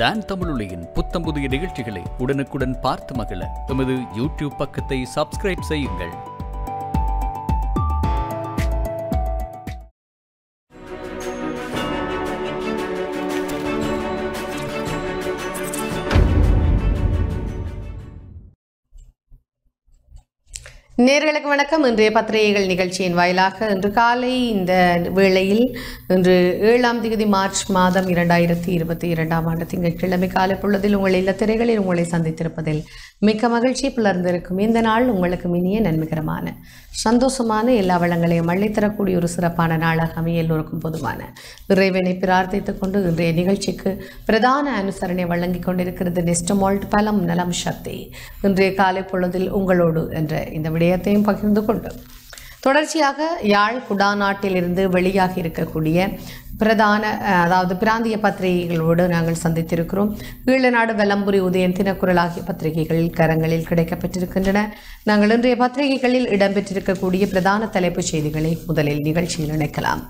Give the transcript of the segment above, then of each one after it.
Don தமிழொலியின் புத்தம்புதிய நிகழ்ச்சிகளை உடனுக்குடன் பார்த்து மகிழ எமது யூடியூப் பக்கத்தை சப்ஸ்கிரைப் செய்யுங்கள் நேர்களுக்கு வணக்கம் இன்றைய பத்திரிகைகள் நிகழ்ச்சியின் வாயிலாக இன்று காலை இந்த வேளையில் இன்று ஏழாம் தேதி மார்ச் மாதம் இரண்டாயிரத்தி இருபத்தி இரண்டாம் ஆண்டு திங்கட்கிழமை காலை பொழுதில் உங்கள் இல்லத்திரைகளில் உங்களை சந்தித்திருப்பதில் மிக்க மகிழ்ச்சி புலர்ந்திருக்கும் இந்த நாள் உங்களுக்கு இனிய நன்மிகரமான சந்தோஷமான எல்லா வளங்களையும் அள்ளித்தரக்கூடிய ஒரு சிறப்பான நாளாக அமைய எல்லோருக்கும் பொதுவான இறைவனை பிரார்த்தித்துக் கொண்டு இன்றைய நிகழ்ச்சிக்கு பிரதான அனுசரணை வழங்கி கொண்டிருக்கிறது நெஸ்டமால்ட் பலம் நலம் சக்தி இன்றைய காலை பொழுதில் உங்களோடு என்ற இந்த விடயத்தையும் பகிர்ந்து கொண்டு தொடர்ச்சியாக யாழ் குடாநாட்டிலிருந்து வெளியாகி இருக்கக்கூடிய பிரதான அதாவது பிராந்திய பத்திரிகைகளோடு நாங்கள் சந்தித்திருக்கிறோம் ஈழநாடு வெள்ளம்புரி உதயன் தினக்குரல் ஆகிய பத்திரிகைகள் கரங்களில் கிடைக்கப்பட்டிருக்கின்றன நாங்கள் இன்றைய பத்திரிகைகளில் இடம்பெற்றிருக்கக்கூடிய பிரதான தலைப்புச் செய்திகளை முதலில் நிகழ்ச்சியில் இணைக்கலாம்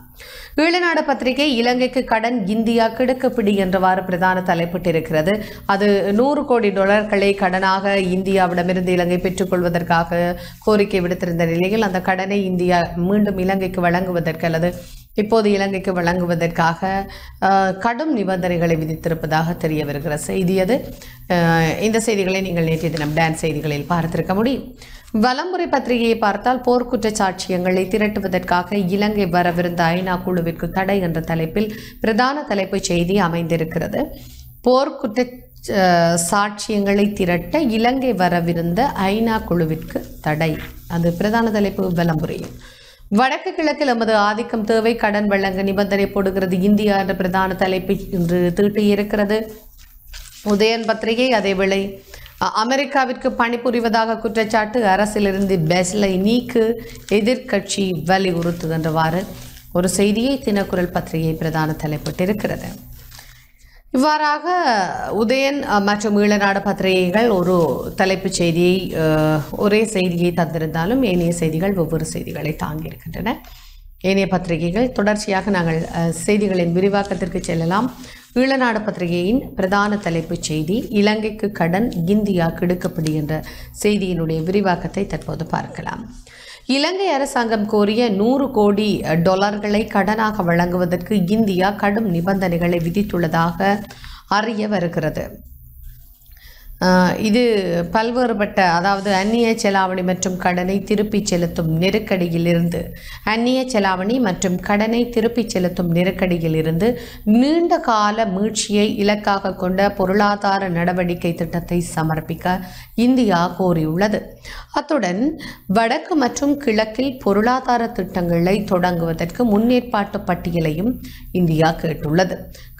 ஈழநாடு பத்திரிகை இலங்கைக்கு கடன் இந்தியா கிடுக்குப்பிடி என்றவாறு பிரதான தலைப்பிட்டிருக்கிறது அது நூறு கோடி டாலர்களை கடனாக இந்தியாவிடமிருந்து இலங்கை பெற்றுக்கொள்வதற்காக கோரிக்கை விடுத்திருந்த நிலையில் அந்த கடனை இந்தியா மீண்டும் இலங்கைக்கு வழங்குவதற்கு அல்லது இப்போது இலங்கைக்கு வழங்குவதற்காக கடும் நிபந்தனைகளை விதித்திருப்பதாக தெரிய வருகிற செய்தி அது இந்த செய்திகளை நீங்கள் நேற்றைய தினம் டான்ஸ் செய்திகளில் பார்த்திருக்க முடியும் வலம்புரை பத்திரிகையை பார்த்தால் போர்க்குற்ற சாட்சியங்களை திரட்டுவதற்காக இலங்கை வரவிருந்த ஐநா குழுவிற்கு தடை என்ற தலைப்பில் பிரதான தலைப்புச் செய்தி அமைந்திருக்கிறது போர்க்குற்ற சாட்சியங்களை திரட்ட இலங்கை வரவிருந்த ஐநா குழுவிற்கு தடை அது பிரதான தலைப்பு வலம்புரையில் வடக்கு கிழக்கில் எமது ஆதிக்கம் தேவை கடன் வழங்க நிபந்தனை போடுகிறது இந்தியா என்ற பிரதான தலைப்பு இன்று தீட்டியிருக்கிறது உதயன் பத்திரிகை அதே அதேவேளை அமெரிக்காவிற்கு பணிபுரிவதாக குற்றச்சாட்டு அரசிலிருந்து பெஸ்லை நீக்கு எதிர்கட்சி வலியுறுத்துகின்றவாறு ஒரு செய்தியை தினக்குரல் பத்திரிகை பிரதான தலைப்பட்டிருக்கிறது இவ்வாறாக உதயன் மற்றும் ஈழநாடு பத்திரிகைகள் ஒரு தலைப்புச் செய்தியை ஒரே செய்தியை தந்திருந்தாலும் ஏனைய செய்திகள் ஒவ்வொரு செய்திகளை தாங்கியிருக்கின்றன ஏனைய பத்திரிகைகள் தொடர்ச்சியாக நாங்கள் செய்திகளின் விரிவாக்கத்திற்கு செல்லலாம் ஈழநாடு பத்திரிகையின் பிரதான தலைப்புச் செய்தி இலங்கைக்கு கடன் இந்தியா கெடுக்கப்படுகின்ற செய்தியினுடைய விரிவாக்கத்தை தற்போது பார்க்கலாம் இலங்கை அரசாங்கம் கோரிய நூறு கோடி டொலர்களை கடனாக வழங்குவதற்கு இந்தியா கடும் நிபந்தனைகளை விதித்துள்ளதாக அறிய வருகிறது இது பல்வேறுபட்ட அதாவது அந்நிய செலாவணி மற்றும் கடனை திருப்பிச் செலுத்தும் நெருக்கடியிலிருந்து அந்நிய செலாவணி மற்றும் கடனை திருப்பிச் செலுத்தும் நெருக்கடியிலிருந்து நீண்ட கால மீழ்ச்சியை இலக்காக கொண்ட பொருளாதார நடவடிக்கை திட்டத்தை சமர்ப்பிக்க இந்தியா கோரியுள்ளது அத்துடன் வடக்கு மற்றும் கிழக்கில் பொருளாதார திட்டங்களை தொடங்குவதற்கு முன்னேற்பாட்டு பட்டியலையும் இந்தியா கேட்டுள்ளது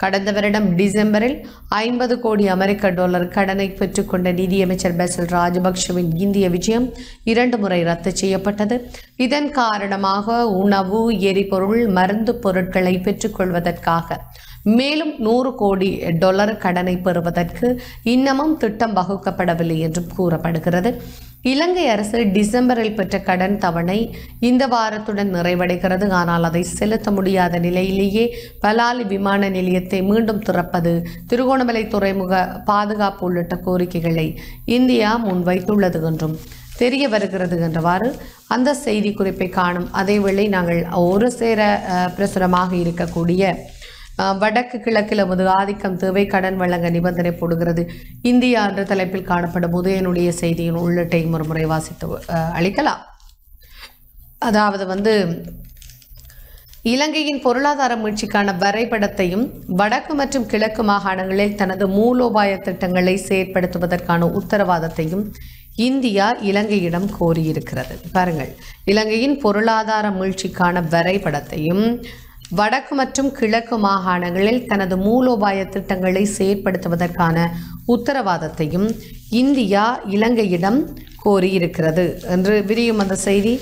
கடந்த வருடம் டிசம்பரில் ஐம்பது கோடி அமெரிக்க டாலர் கடனை பெற்றுக்கொண்ட நிதியமைச்சர் பெசல் ராஜபக்ஷவின் இந்திய விஜயம் இரண்டு முறை ரத்து செய்யப்பட்டது இதன் காரணமாக உணவு எரிபொருள் மருந்து பொருட்களை பெற்றுக்கொள்வதற்காக மேலும் நூறு கோடி டொலர் கடனை பெறுவதற்கு இன்னமும் திட்டம் வகுக்கப்படவில்லை என்றும் கூறப்படுகிறது இலங்கை அரசு டிசம்பரில் பெற்ற கடன் தவணை இந்த வாரத்துடன் நிறைவடைகிறது ஆனால் அதை செலுத்த முடியாத நிலையிலேயே பலாலி விமான நிலையத்தை மீண்டும் திறப்பது திருகோணமலை துறைமுக பாதுகாப்பு உள்ளிட்ட கோரிக்கைகளை இந்தியா முன்வைத்துள்ளது என்றும் தெரிய வருகிறது என்றவாறு அந்த செய்தி குறிப்பை காணும் அதேவேளை நாங்கள் ஒரு சேர பிரசுரமாக இருக்கக்கூடிய வடக்கு கிழக்கில் முது ஆதிக்கம் தேவை கடன் வழங்க நிபந்தனை போடுகிறது இந்தியா என்ற தலைப்பில் காணப்படும் உதயனுடைய செய்தியின் உள்ளட்டை ஒருமுறை வாசித்து அளிக்கலாம் அதாவது வந்து இலங்கையின் பொருளாதார மீட்சிக்கான வரைபடத்தையும் வடக்கு மற்றும் கிழக்கு மாகாணங்களில் தனது மூலோபாய திட்டங்களை செயற்படுத்துவதற்கான உத்தரவாதத்தையும் இந்தியா இலங்கையிடம் கோரியிருக்கிறது பாருங்கள் இலங்கையின் பொருளாதார மீழ்ச்சிக்கான வரைபடத்தையும் வடக்கு மற்றும் கிழக்கு மாகாணங்களில் தனது மூலோபாய திட்டங்களை செயற்படுத்துவதற்கான உத்தரவாதத்தையும் இந்தியா இலங்கையிடம் கோரியிருக்கிறது என்று விரியும் அந்த செய்தி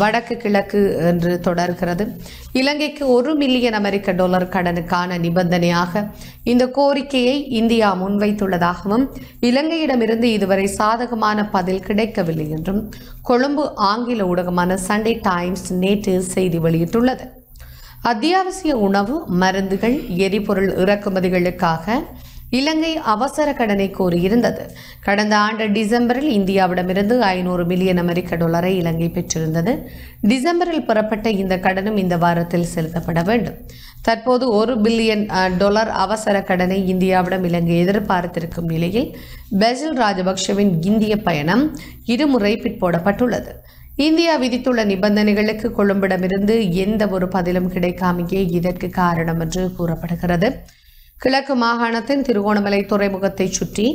வடக்கு கிழக்கு என்று தொடர்கிறது இலங்கைக்கு ஒரு மில்லியன் அமெரிக்க டாலர் கடனுக்கான நிபந்தனையாக இந்த கோரிக்கையை இந்தியா முன்வைத்துள்ளதாகவும் இலங்கையிடமிருந்து இதுவரை சாதகமான பதில் கிடைக்கவில்லை என்றும் கொழும்பு ஆங்கில ஊடகமான சண்டே டைம்ஸ் நேற்று செய்தி வெளியிட்டுள்ளது அத்தியாவசிய உணவு மருந்துகள் எரிபொருள் இறக்குமதிகளுக்காக இலங்கை அவசர கடனை கோரியிருந்தது கடந்த ஆண்டு டிசம்பரில் இந்தியாவிடமிருந்து ஐநூறு மில்லியன் அமெரிக்க டாலரை இலங்கை பெற்றிருந்தது டிசம்பரில் புறப்பட்ட இந்த கடனும் இந்த வாரத்தில் செலுத்தப்பட வேண்டும் தற்போது ஒரு பில்லியன் டொலர் அவசர கடனை இந்தியாவிடம் இலங்கை எதிர்பார்த்திருக்கும் நிலையில் பெசில் ராஜபக்ஷவின் இந்திய பயணம் இருமுறை பிற்போடப்பட்டுள்ளது இந்தியா விதித்துள்ள நிபந்தனைகளுக்கு கொழும்பிடமிருந்து எந்த ஒரு பதிலும் கிடைக்காமையே இதற்கு காரணம் என்று கூறப்படுகிறது கிழக்கு மாகாணத்தின் திருகோணமலை துறைமுகத்தை சுற்றி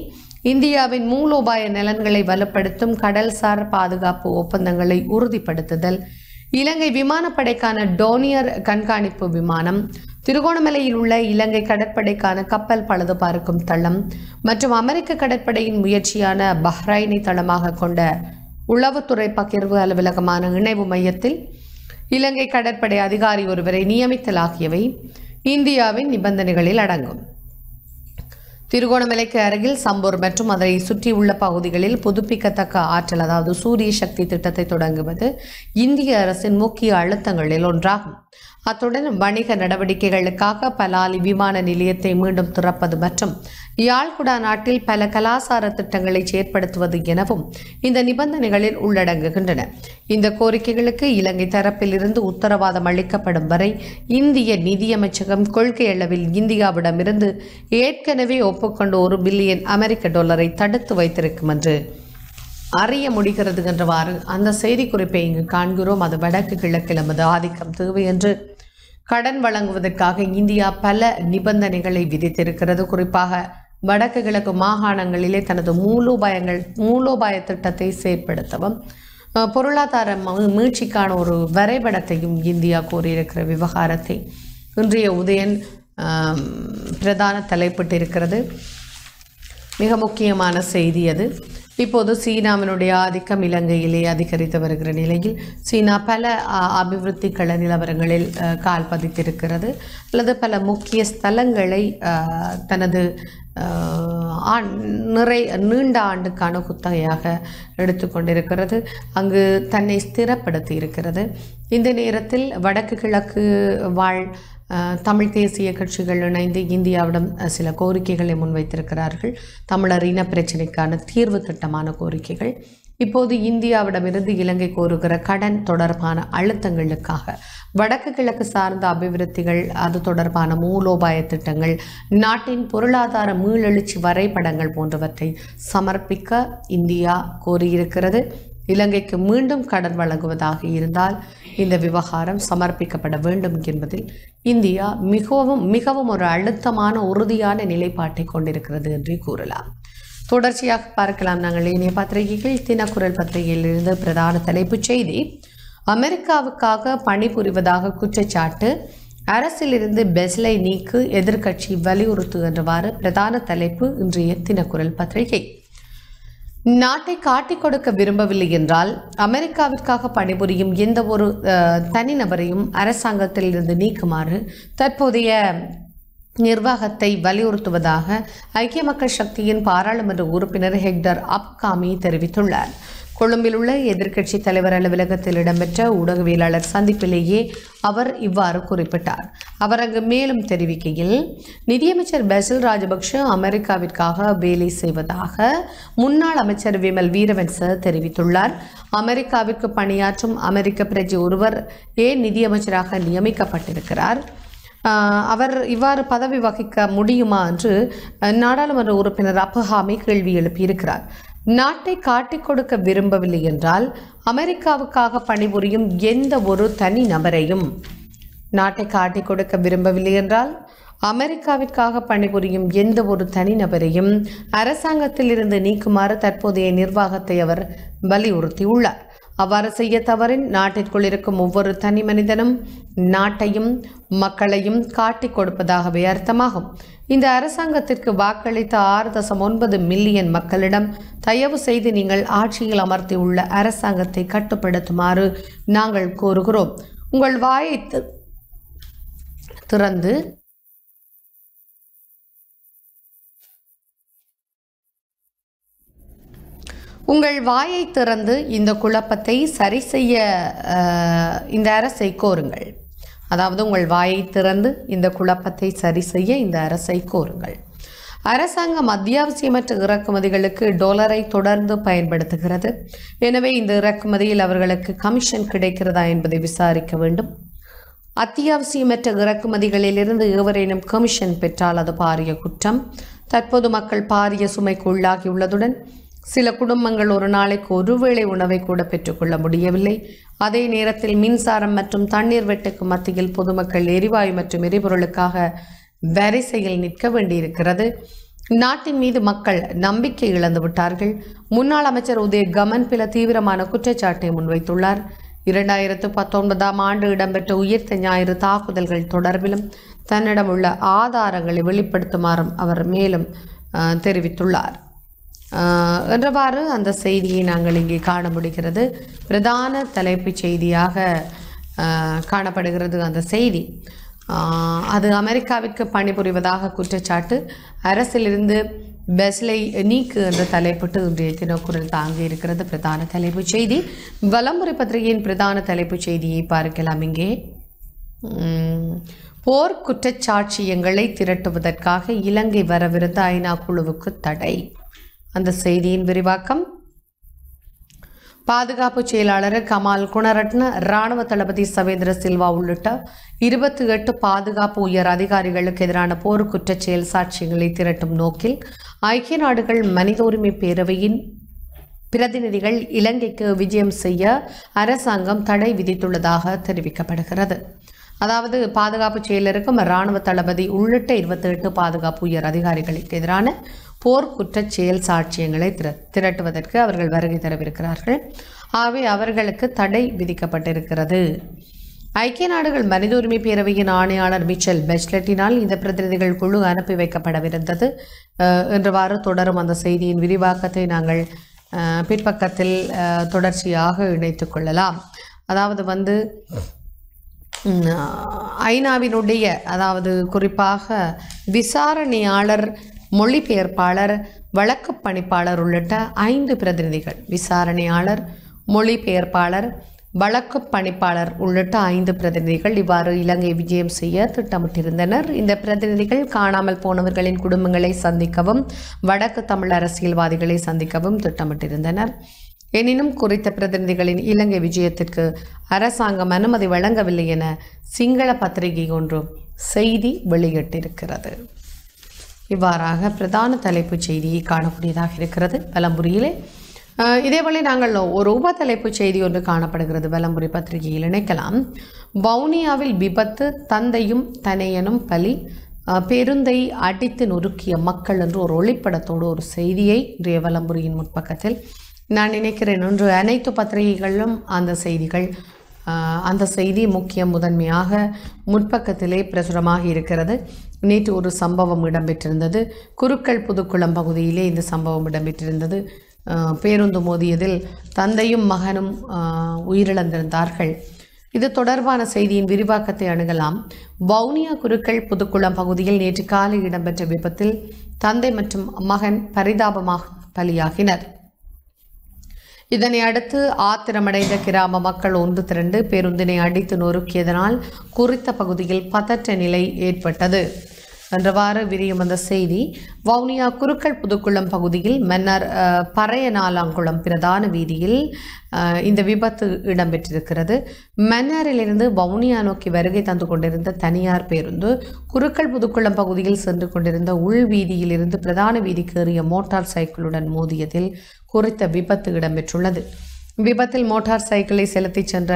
இந்தியாவின் மூலோபாய நலன்களை வலுப்படுத்தும் கடல்சார் பாதுகாப்பு ஒப்பந்தங்களை உறுதிப்படுத்துதல் இலங்கை விமானப்படைக்கான டோனியர் கண்காணிப்பு விமானம் திருகோணமலையில் உள்ள இலங்கை கடற்படைக்கான கப்பல் பழுது பார்க்கும் தளம் மற்றும் அமெரிக்க கடற்படையின் முயற்சியான பஹ்ரைனை தளமாக கொண்ட உளவுத்துறை பகிர்வு அலுவலகமான இணைவு மையத்தில் இலங்கை கடற்படை அதிகாரி ஒருவரை நியமித்தல் ஆகியவை இந்தியாவின் நிபந்தனைகளில் அடங்கும் திருகோணமலைக்கு அருகில் சம்பூர் மற்றும் அதனை சுற்றியுள்ள பகுதிகளில் புதுப்பிக்கத்தக்க ஆற்றல் அதாவது சூரிய சக்தி திட்டத்தை தொடங்குவது இந்திய அரசின் முக்கிய அழுத்தங்களில் ஒன்றாகும் அத்துடன் வணிக நடவடிக்கைகளுக்காக பலாலி விமான நிலையத்தை மீண்டும் திறப்பது மற்றும் யாழ்குடா நாட்டில் பல கலாசார திட்டங்களை செயற்படுத்துவது எனவும் இந்த நிபந்தனைகளில் உள்ளடங்குகின்றன இந்த கோரிக்கைகளுக்கு இலங்கை தரப்பிலிருந்து உத்தரவாதம் அளிக்கப்படும் வரை இந்திய நிதியமைச்சகம் கொள்கை அளவில் இந்தியாவிடமிருந்து ஏற்கனவே ஒப்புக்கொண்ட ஒரு பில்லியன் அமெரிக்க டாலரை தடுத்து வைத்திருக்கும் என்று அறிய என்றவாறு அந்த செய்தி குறிப்பை இங்கு காண்கிறோம் அது வடக்கு கிழக்கில் நமது ஆதிக்கம் தேவை என்று கடன் வழங்குவதற்காக இந்தியா பல நிபந்தனைகளை விதித்திருக்கிறது குறிப்பாக வடக்கு கிழக்கு மாகாணங்களிலே தனது மூலோபாயங்கள் மூலோபாய திட்டத்தை செயற்படுத்தவும் பொருளாதார மீழ்ச்சிக்கான ஒரு வரைபடத்தையும் இந்தியா கூறியிருக்கிற விவகாரத்தை இன்றைய உதயன் பிரதான இருக்கிறது மிக முக்கியமான செய்தி அது இப்போது சீனாவினுடைய ஆதிக்கம் இலங்கையிலே அதிகரித்து வருகிற நிலையில் சீனா பல அபிவிருத்தி கள நிலவரங்களில் கால் பதித்திருக்கிறது அல்லது பல முக்கிய ஸ்தலங்களை தனது நிறை நீண்ட ஆண்டுக்கான குத்தகையாக எடுத்துக்கொண்டிருக்கிறது அங்கு தன்னை ஸ்திரப்படுத்தி இருக்கிறது இந்த நேரத்தில் வடக்கு கிழக்கு வாழ் தமிழ் தேசிய கட்சிகள் இணைந்து இந்தியாவிடம் சில கோரிக்கைகளை முன்வைத்திருக்கிறார்கள் தமிழர் இன பிரச்சினைக்கான தீர்வு திட்டமான கோரிக்கைகள் இப்போது இந்தியாவிடமிருந்து இலங்கை கோருகிற கடன் தொடர்பான அழுத்தங்களுக்காக வடக்கு கிழக்கு சார்ந்த அபிவிருத்திகள் அது தொடர்பான மூலோபாய திட்டங்கள் நாட்டின் பொருளாதார மீளெழுச்சி வரைபடங்கள் போன்றவற்றை சமர்ப்பிக்க இந்தியா கோரியிருக்கிறது இலங்கைக்கு மீண்டும் கடன் வழங்குவதாக இருந்தால் இந்த விவகாரம் சமர்ப்பிக்கப்பட வேண்டும் என்பதில் இந்தியா மிகவும் மிகவும் ஒரு அழுத்தமான உறுதியான நிலைப்பாட்டை கொண்டிருக்கிறது என்று கூறலாம் தொடர்ச்சியாக பார்க்கலாம் நாங்கள் இணைய பத்திரிகைகள் தினக்குரல் பத்திரிகையிலிருந்து பிரதான தலைப்புச் செய்தி அமெரிக்காவுக்காக பணிபுரிவதாக குற்றச்சாட்டு அரசிலிருந்து பெஸ்லை நீக்கு எதிர்க்கட்சி என்றவாறு பிரதான தலைப்பு இன்றைய தினக்குரல் பத்திரிகை நாட்டை காட்டிக் கொடுக்க விரும்பவில்லை என்றால் அமெரிக்காவிற்காக பணிபுரியும் எந்த ஒரு தனிநபரையும் அரசாங்கத்தில் இருந்து நீக்குமாறு தற்போதைய நிர்வாகத்தை வலியுறுத்துவதாக ஐக்கிய மக்கள் சக்தியின் பாராளுமன்ற உறுப்பினர் ஹெக்டர் அப்காமி தெரிவித்துள்ளார் கொழும்பில் உள்ள எதிர்க்கட்சி தலைவர் அலுவலகத்தில் இடம்பெற்ற ஊடகவியலாளர் சந்திப்பிலேயே அவர் இவ்வாறு குறிப்பிட்டார் அவர் அங்கு மேலும் தெரிவிக்கையில் நிதியமைச்சர் பசில் ராஜபக்ஷ அமெரிக்காவிற்காக வேலை செய்வதாக முன்னாள் அமைச்சர் விமல் வீரவன்ச தெரிவித்துள்ளார் அமெரிக்காவிற்கு பணியாற்றும் அமெரிக்க பிரஜை ஒருவர் ஏன் நிதியமைச்சராக நியமிக்கப்பட்டிருக்கிறார் அவர் இவ்வாறு பதவி வகிக்க முடியுமா என்று நாடாளுமன்ற உறுப்பினர் அப்ஹாமி கேள்வி எழுப்பியிருக்கிறார் நாட்டை காட்டிக் கொடுக்க விரும்பவில்லை என்றால் அமெரிக்காவுக்காக பணிபுரியும் எந்த ஒரு தனி நபரையும் நாட்டை காட்டிக் கொடுக்க விரும்பவில்லை என்றால் அமெரிக்காவிற்காக பணிபுரியும் எந்த ஒரு தனிநபரையும் அரசாங்கத்திலிருந்து நீக்குமாறு தற்போதைய நிர்வாகத்தை அவர் வலியுறுத்தியுள்ளார் அவ்வாறு செய்ய தவறின் நாட்டிற்குள் இருக்கும் ஒவ்வொரு தனி மனிதனும் நாட்டையும் மக்களையும் காட்டிக் கொடுப்பதாகவே அர்த்தமாகும் இந்த அரசாங்கத்திற்கு வாக்களித்த ஆறு தசம் ஒன்பது மில்லியன் மக்களிடம் தயவு செய்து நீங்கள் ஆட்சியில் அமர்த்தி உள்ள அரசாங்கத்தை கட்டுப்படுத்துமாறு நாங்கள் கூறுகிறோம் உங்கள் வாயை திறந்து உங்கள் வாயை திறந்து இந்த குழப்பத்தை சரி செய்ய இந்த அரசை கோருங்கள் அதாவது உங்கள் வாயை திறந்து இந்த குழப்பத்தை சரி செய்ய இந்த அரசை கோருங்கள் அரசாங்கம் அத்தியாவசியமற்ற இறக்குமதிகளுக்கு டொலரை தொடர்ந்து பயன்படுத்துகிறது எனவே இந்த இறக்குமதியில் அவர்களுக்கு கமிஷன் கிடைக்கிறதா என்பதை விசாரிக்க வேண்டும் அத்தியாவசியமற்ற இறக்குமதிகளிலிருந்து எவரேனும் கமிஷன் பெற்றால் அது பாரிய குற்றம் தற்போது மக்கள் பாரிய சுமைக்கு உள்ளாகியுள்ளதுடன் சில குடும்பங்கள் ஒரு நாளைக்கு ஒருவேளை உணவை கூட பெற்றுக்கொள்ள முடியவில்லை அதே நேரத்தில் மின்சாரம் மற்றும் தண்ணீர் வெட்டுக்கு மத்தியில் பொதுமக்கள் எரிவாயு மற்றும் எரிபொருளுக்காக வரிசையில் நிற்க வேண்டியிருக்கிறது நாட்டின் மீது மக்கள் நம்பிக்கை இழந்து விட்டார்கள் முன்னாள் அமைச்சர் உதய கமன் பில தீவிரமான குற்றச்சாட்டை முன்வைத்துள்ளார் இரண்டாயிரத்து பத்தொன்பதாம் ஆண்டு இடம்பெற்ற உயிர்த்த ஞாயிறு தாக்குதல்கள் தொடர்பிலும் தன்னிடம் உள்ள ஆதாரங்களை வெளிப்படுத்துமாறும் அவர் மேலும் தெரிவித்துள்ளார் என்றவாறு அந்த செய்தியை நாங்கள் இங்கே காண முடிகிறது பிரதான தலைப்பு செய்தியாக காணப்படுகிறது அந்த செய்தி அது அமெரிக்காவிற்கு பணிபுரிவதாக குற்றச்சாட்டு அரசிலிருந்து பெஸ்லை நீக்கு என்ற தலைப்பிட்டு இன்றைய தினக்குரல் தாங்கி இருக்கிறது பிரதான தலைப்புச் செய்தி வலமுறை பத்திரிகையின் பிரதான தலைப்புச் செய்தியை பார்க்கலாம் இங்கே போர் குற்றச்சாட்சியங்களை திரட்டுவதற்காக இலங்கை வரவிருந்த ஐநா குழுவுக்கு தடை அந்த செய்தியின் விரிவாக்கம் பாதுகாப்பு செயலாளர் கமால் குணரட்ன இராணுவ தளபதி சவேந்திர சில்வா உள்ளிட்ட இருபத்தி எட்டு பாதுகாப்பு உயர் அதிகாரிகளுக்கு எதிரான போர்க்குற்ற செயல் சாட்சியங்களை திரட்டும் நோக்கில் ஐக்கிய நாடுகள் மனித உரிமை பேரவையின் பிரதிநிதிகள் இலங்கைக்கு விஜயம் செய்ய அரசாங்கம் தடை விதித்துள்ளதாக தெரிவிக்கப்படுகிறது அதாவது பாதுகாப்பு செயலருக்கும் இராணுவ தளபதி உள்ளிட்ட இருபத்தெட்டு பாதுகாப்பு உயர் அதிகாரிகளுக்கு எதிரான போர்க்குற்ற செயல் சாட்சியங்களை திர திரட்டுவதற்கு அவர்கள் வருகை தரவிருக்கிறார்கள் ஆகவே அவர்களுக்கு தடை விதிக்கப்பட்டிருக்கிறது ஐக்கிய நாடுகள் மனித உரிமை பேரவையின் ஆணையாளர் மிச்சல் பெஸ்லெட்டினால் இந்த பிரதிநிதிகள் குழு அனுப்பி வைக்கப்படவிருந்தது என்றவாறு தொடரும் அந்த செய்தியின் விரிவாக்கத்தை நாங்கள் பிற்பக்கத்தில் தொடர்ச்சியாக இணைத்து கொள்ளலாம் அதாவது வந்து ஐநாவினுடைய அதாவது குறிப்பாக விசாரணையாளர் மொழிபெயர்ப்பாளர் வழக்கு பணிப்பாளர் உள்ளிட்ட ஐந்து பிரதிநிதிகள் விசாரணையாளர் மொழிபெயர்ப்பாளர் வழக்கு பணிப்பாளர் உள்ளிட்ட ஐந்து பிரதிநிதிகள் இவ்வாறு இலங்கை விஜயம் செய்ய திட்டமிட்டிருந்தனர் இந்த பிரதிநிதிகள் காணாமல் போனவர்களின் குடும்பங்களை சந்திக்கவும் வடக்கு தமிழ் அரசியல்வாதிகளை சந்திக்கவும் திட்டமிட்டிருந்தனர் எனினும் குறித்த பிரதிநிதிகளின் இலங்கை விஜயத்திற்கு அரசாங்கம் அனுமதி வழங்கவில்லை என சிங்கள பத்திரிகை ஒன்றும் செய்தி வெளியிட்டிருக்கிறது இவ்வாறாக பிரதான தலைப்புச் செய்தியை காணக்கூடியதாக இருக்கிறது பலம்புரியிலே இதேபோல நாங்கள் ஒரு உப தலைப்புச் செய்தி ஒன்று காணப்படுகிறது வலம்புரி பத்திரிகையில் இணைக்கலாம் வவுனியாவில் விபத்து தந்தையும் தனையனும் பலி பெருந்தை அடித்து நொறுக்கிய மக்கள் என்று ஒரு ஒளிப்படத்தோடு ஒரு செய்தியை இன்றைய வலம்புரியின் முற்பக்கத்தில் நான் நினைக்கிறேன் ஒன்று அனைத்து பத்திரிகைகளிலும் அந்த செய்திகள் அந்த செய்தி முக்கிய முதன்மையாக முற்பக்கத்திலே பிரசுரமாக இருக்கிறது நேற்று ஒரு சம்பவம் இடம்பெற்றிருந்தது குருக்கள் புதுக்குளம் பகுதியிலே இந்த சம்பவம் இடம்பெற்றிருந்தது பேருந்து மோதியதில் தந்தையும் மகனும் உயிரிழந்திருந்தார்கள் இது தொடர்பான செய்தியின் விரிவாக்கத்தை அணுகலாம் வவுனியா குருக்கள் புதுக்குளம் பகுதியில் நேற்று காலை இடம்பெற்ற விபத்தில் தந்தை மற்றும் மகன் பரிதாபமாக பலியாகினர் இதனை அடுத்து ஆத்திரமடைந்த கிராம மக்கள் ஒன்று திரண்டு பேருந்தினை அடித்து நொறுக்கியதனால் குறித்த பகுதியில் பதற்ற நிலை ஏற்பட்டது என்றவாறு விரியும் அந்த செய்தி வவுனியா குருக்கள் புதுக்குளம் பகுதியில் மன்னர் பறைய நாலாங்குளம் பிரதான வீதியில் இந்த விபத்து இடம்பெற்றிருக்கிறது மன்னாரிலிருந்து வவுனியா நோக்கி வருகை தந்து கொண்டிருந்த தனியார் பேருந்து குருக்கள் புதுக்குளம் பகுதியில் சென்று கொண்டிருந்த உள் வீதியிலிருந்து பிரதான வீதிக்கு ஏறிய மோட்டார் சைக்கிளுடன் மோதியதில் குறித்த விபத்து இடம்பெற்றுள்ளது விபத்தில் மோட்டார் சைக்கிளை செலுத்தி சென்ற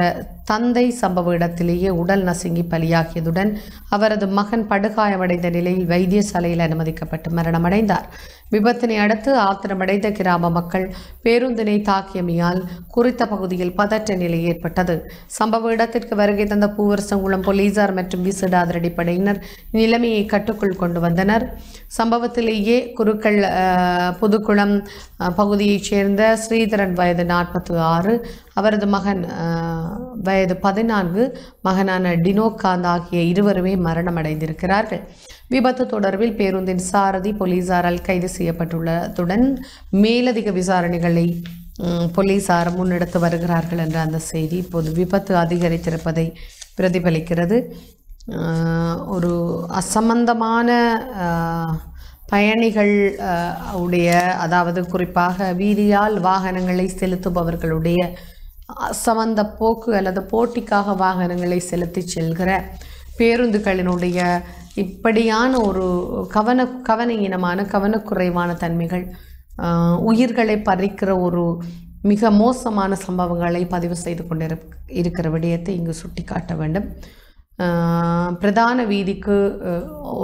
தந்தை சம்பவ இடத்திலேயே உடல் நசுங்கி பலியாகியதுடன் அவரது மகன் படுகாயமடைந்த நிலையில் வைத்தியசாலையில் அனுமதிக்கப்பட்டு மரணமடைந்தார் விபத்தினை அடுத்து ஆத்திரமடைந்த கிராம மக்கள் பேருந்தினை தாக்கியமையால் குறித்த பகுதியில் பதற்ற நிலை ஏற்பட்டது சம்பவ இடத்திற்கு வருகை தந்த பூவரசங்குளம் போலீசார் மற்றும் விசிட அதிரடிப்படையினர் நிலைமையை கட்டுக்குள் கொண்டு வந்தனர் சம்பவத்திலேயே குருக்கள் புதுக்குளம் பகுதியைச் சேர்ந்த ஸ்ரீதரன் வயது நாற்பத்தி ஆறு அவரது மகன் வயது பதினான்கு மகனான டினோகாந்த் ஆகிய இருவருமே மரணமடைந்திருக்கிறார்கள் விபத்து தொடர்பில் பேருந்தின் சாரதி போலீசாரால் கைது செய்யப்பட்டுள்ளதுடன் மேலதிக விசாரணைகளை போலீசார் முன்னெடுத்து வருகிறார்கள் என்ற அந்த செய்தி இப்போது விபத்து அதிகரித்திருப்பதை பிரதிபலிக்கிறது ஒரு அசம்பந்தமான பயணிகள் உடைய அதாவது குறிப்பாக வீதியால் வாகனங்களை செலுத்துபவர்களுடைய அசமந்த போக்கு அல்லது போட்டிக்காக வாகனங்களை செலுத்தி செல்கிற பேருந்துகளினுடைய இப்படியான ஒரு கவன கவன இனமான கவனக்குறைவான தன்மைகள் உயிர்களை பறிக்கிற ஒரு மிக மோசமான சம்பவங்களை பதிவு செய்து கொண்டு இருக்கிற விடயத்தை இங்கு சுட்டி காட்ட வேண்டும் பிரதான வீதிக்கு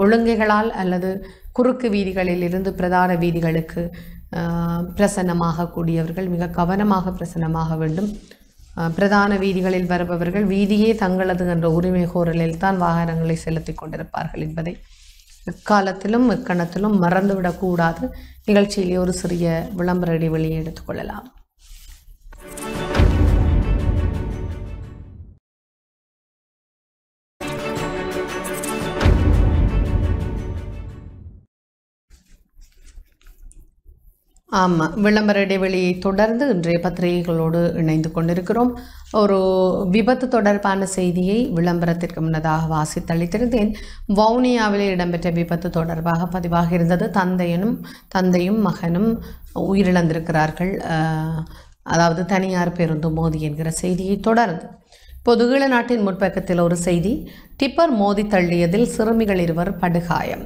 ஒழுங்கைகளால் அல்லது குறுக்கு வீதிகளில் இருந்து பிரதான வீதிகளுக்கு பிரசன்னமாகக்கூடியவர்கள் மிக கவனமாக பிரசன்னமாக வேண்டும் பிரதான வீதிகளில் வருபவர்கள் வீதியே தங்களது என்ற உரிமை கோரலில் தான் வாகனங்களை செலுத்தி கொண்டிருப்பார்கள் என்பதை இக்காலத்திலும் இக்கணத்திலும் மறந்துவிடக்கூடாது நிகழ்ச்சியிலே ஒரு சிறிய விளம்பர இடைவெளியை எடுத்துக்கொள்ளலாம் ஆமாம் விளம்பர இடைவெளியை தொடர்ந்து இன்றைய பத்திரிகைகளோடு இணைந்து கொண்டிருக்கிறோம் ஒரு விபத்து தொடர்பான செய்தியை விளம்பரத்திற்கு முன்னதாக வாசித்தளித்திருந்தேன் வவுனியாவில் இடம்பெற்ற விபத்து தொடர்பாக பதிவாக இருந்தது தந்தையனும் தந்தையும் மகனும் உயிரிழந்திருக்கிறார்கள் அதாவது தனியார் பேருந்து மோதி என்கிற செய்தியை தொடர்ந்து பொதுகில நாட்டின் முற்பக்கத்தில் ஒரு செய்தி டிப்பர் மோதி தள்ளியதில் சிறுமிகள் இருவர் படுகாயம்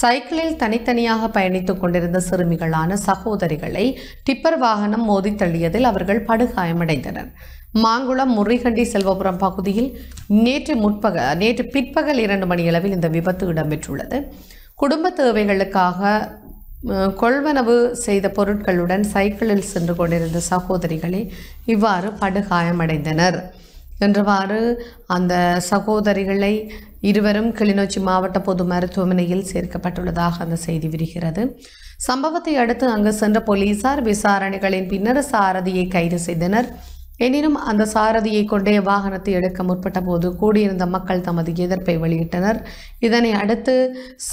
சைக்கிளில் தனித்தனியாக பயணித்துக் கொண்டிருந்த சிறுமிகளான சகோதரிகளை டிப்பர் வாகனம் மோதி தள்ளியதில் அவர்கள் படுகாயமடைந்தனர் மாங்குளம் முறிகண்டி செல்வபுரம் பகுதியில் நேற்று முற்பக நேற்று பிற்பகல் இரண்டு மணியளவில் இந்த விபத்து இடம்பெற்றுள்ளது குடும்ப தேவைகளுக்காக கொள்வனவு செய்த பொருட்களுடன் சைக்கிளில் சென்று கொண்டிருந்த சகோதரிகளை இவ்வாறு படுகாயமடைந்தனர் என்றவாறு அந்த சகோதரிகளை இருவரும் கிளிநொச்சி மாவட்ட பொது மருத்துவமனையில் சேர்க்கப்பட்டுள்ளதாக அந்த செய்தி விரிகிறது சம்பவத்தை அடுத்து அங்கு சென்ற போலீசார் விசாரணைகளின் பின்னர் சாரதியை கைது செய்தனர் எனினும் அந்த சாரதியை கொண்டே வாகனத்தை எடுக்க முற்பட்ட போது கூடியிருந்த மக்கள் தமது எதிர்ப்பை வெளியிட்டனர் இதனை அடுத்து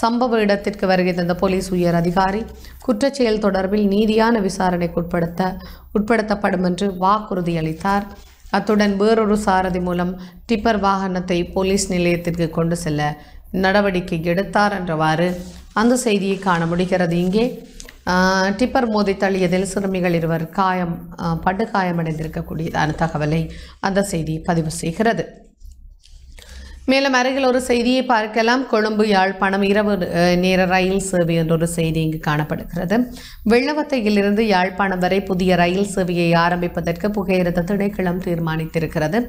சம்பவ இடத்திற்கு வருகை தந்த போலீஸ் உயர் அதிகாரி குற்றச்செயல் தொடர்பில் நீதியான விசாரணைக்கு உட்படுத்த உட்படுத்தப்படும் என்று வாக்குறுதி அளித்தார் அத்துடன் வேறொரு சாரதி மூலம் டிப்பர் வாகனத்தை போலீஸ் நிலையத்திற்கு கொண்டு செல்ல நடவடிக்கை எடுத்தார் என்றவாறு அந்த செய்தியை காண முடிகிறது இங்கே டிப்பர் மோதி தள்ளியதில் சிறுமிகள் இருவர் காயம் படுகாயமடைந்திருக்கக்கூடியதான தகவலை அந்த செய்தி பதிவு செய்கிறது மேலும் அருகில் ஒரு செய்தியை பார்க்கலாம் கொழும்பு யாழ்ப்பாணம் இரவு நேர ரயில் சேவை என்ற ஒரு செய்தி இங்கு காணப்படுகிறது வெள்ளவத்தையிலிருந்து யாழ்ப்பாணம் வரை புதிய ரயில் சேவையை ஆரம்பிப்பதற்கு புகையிரத திணைக்களம் தீர்மானித்திருக்கிறது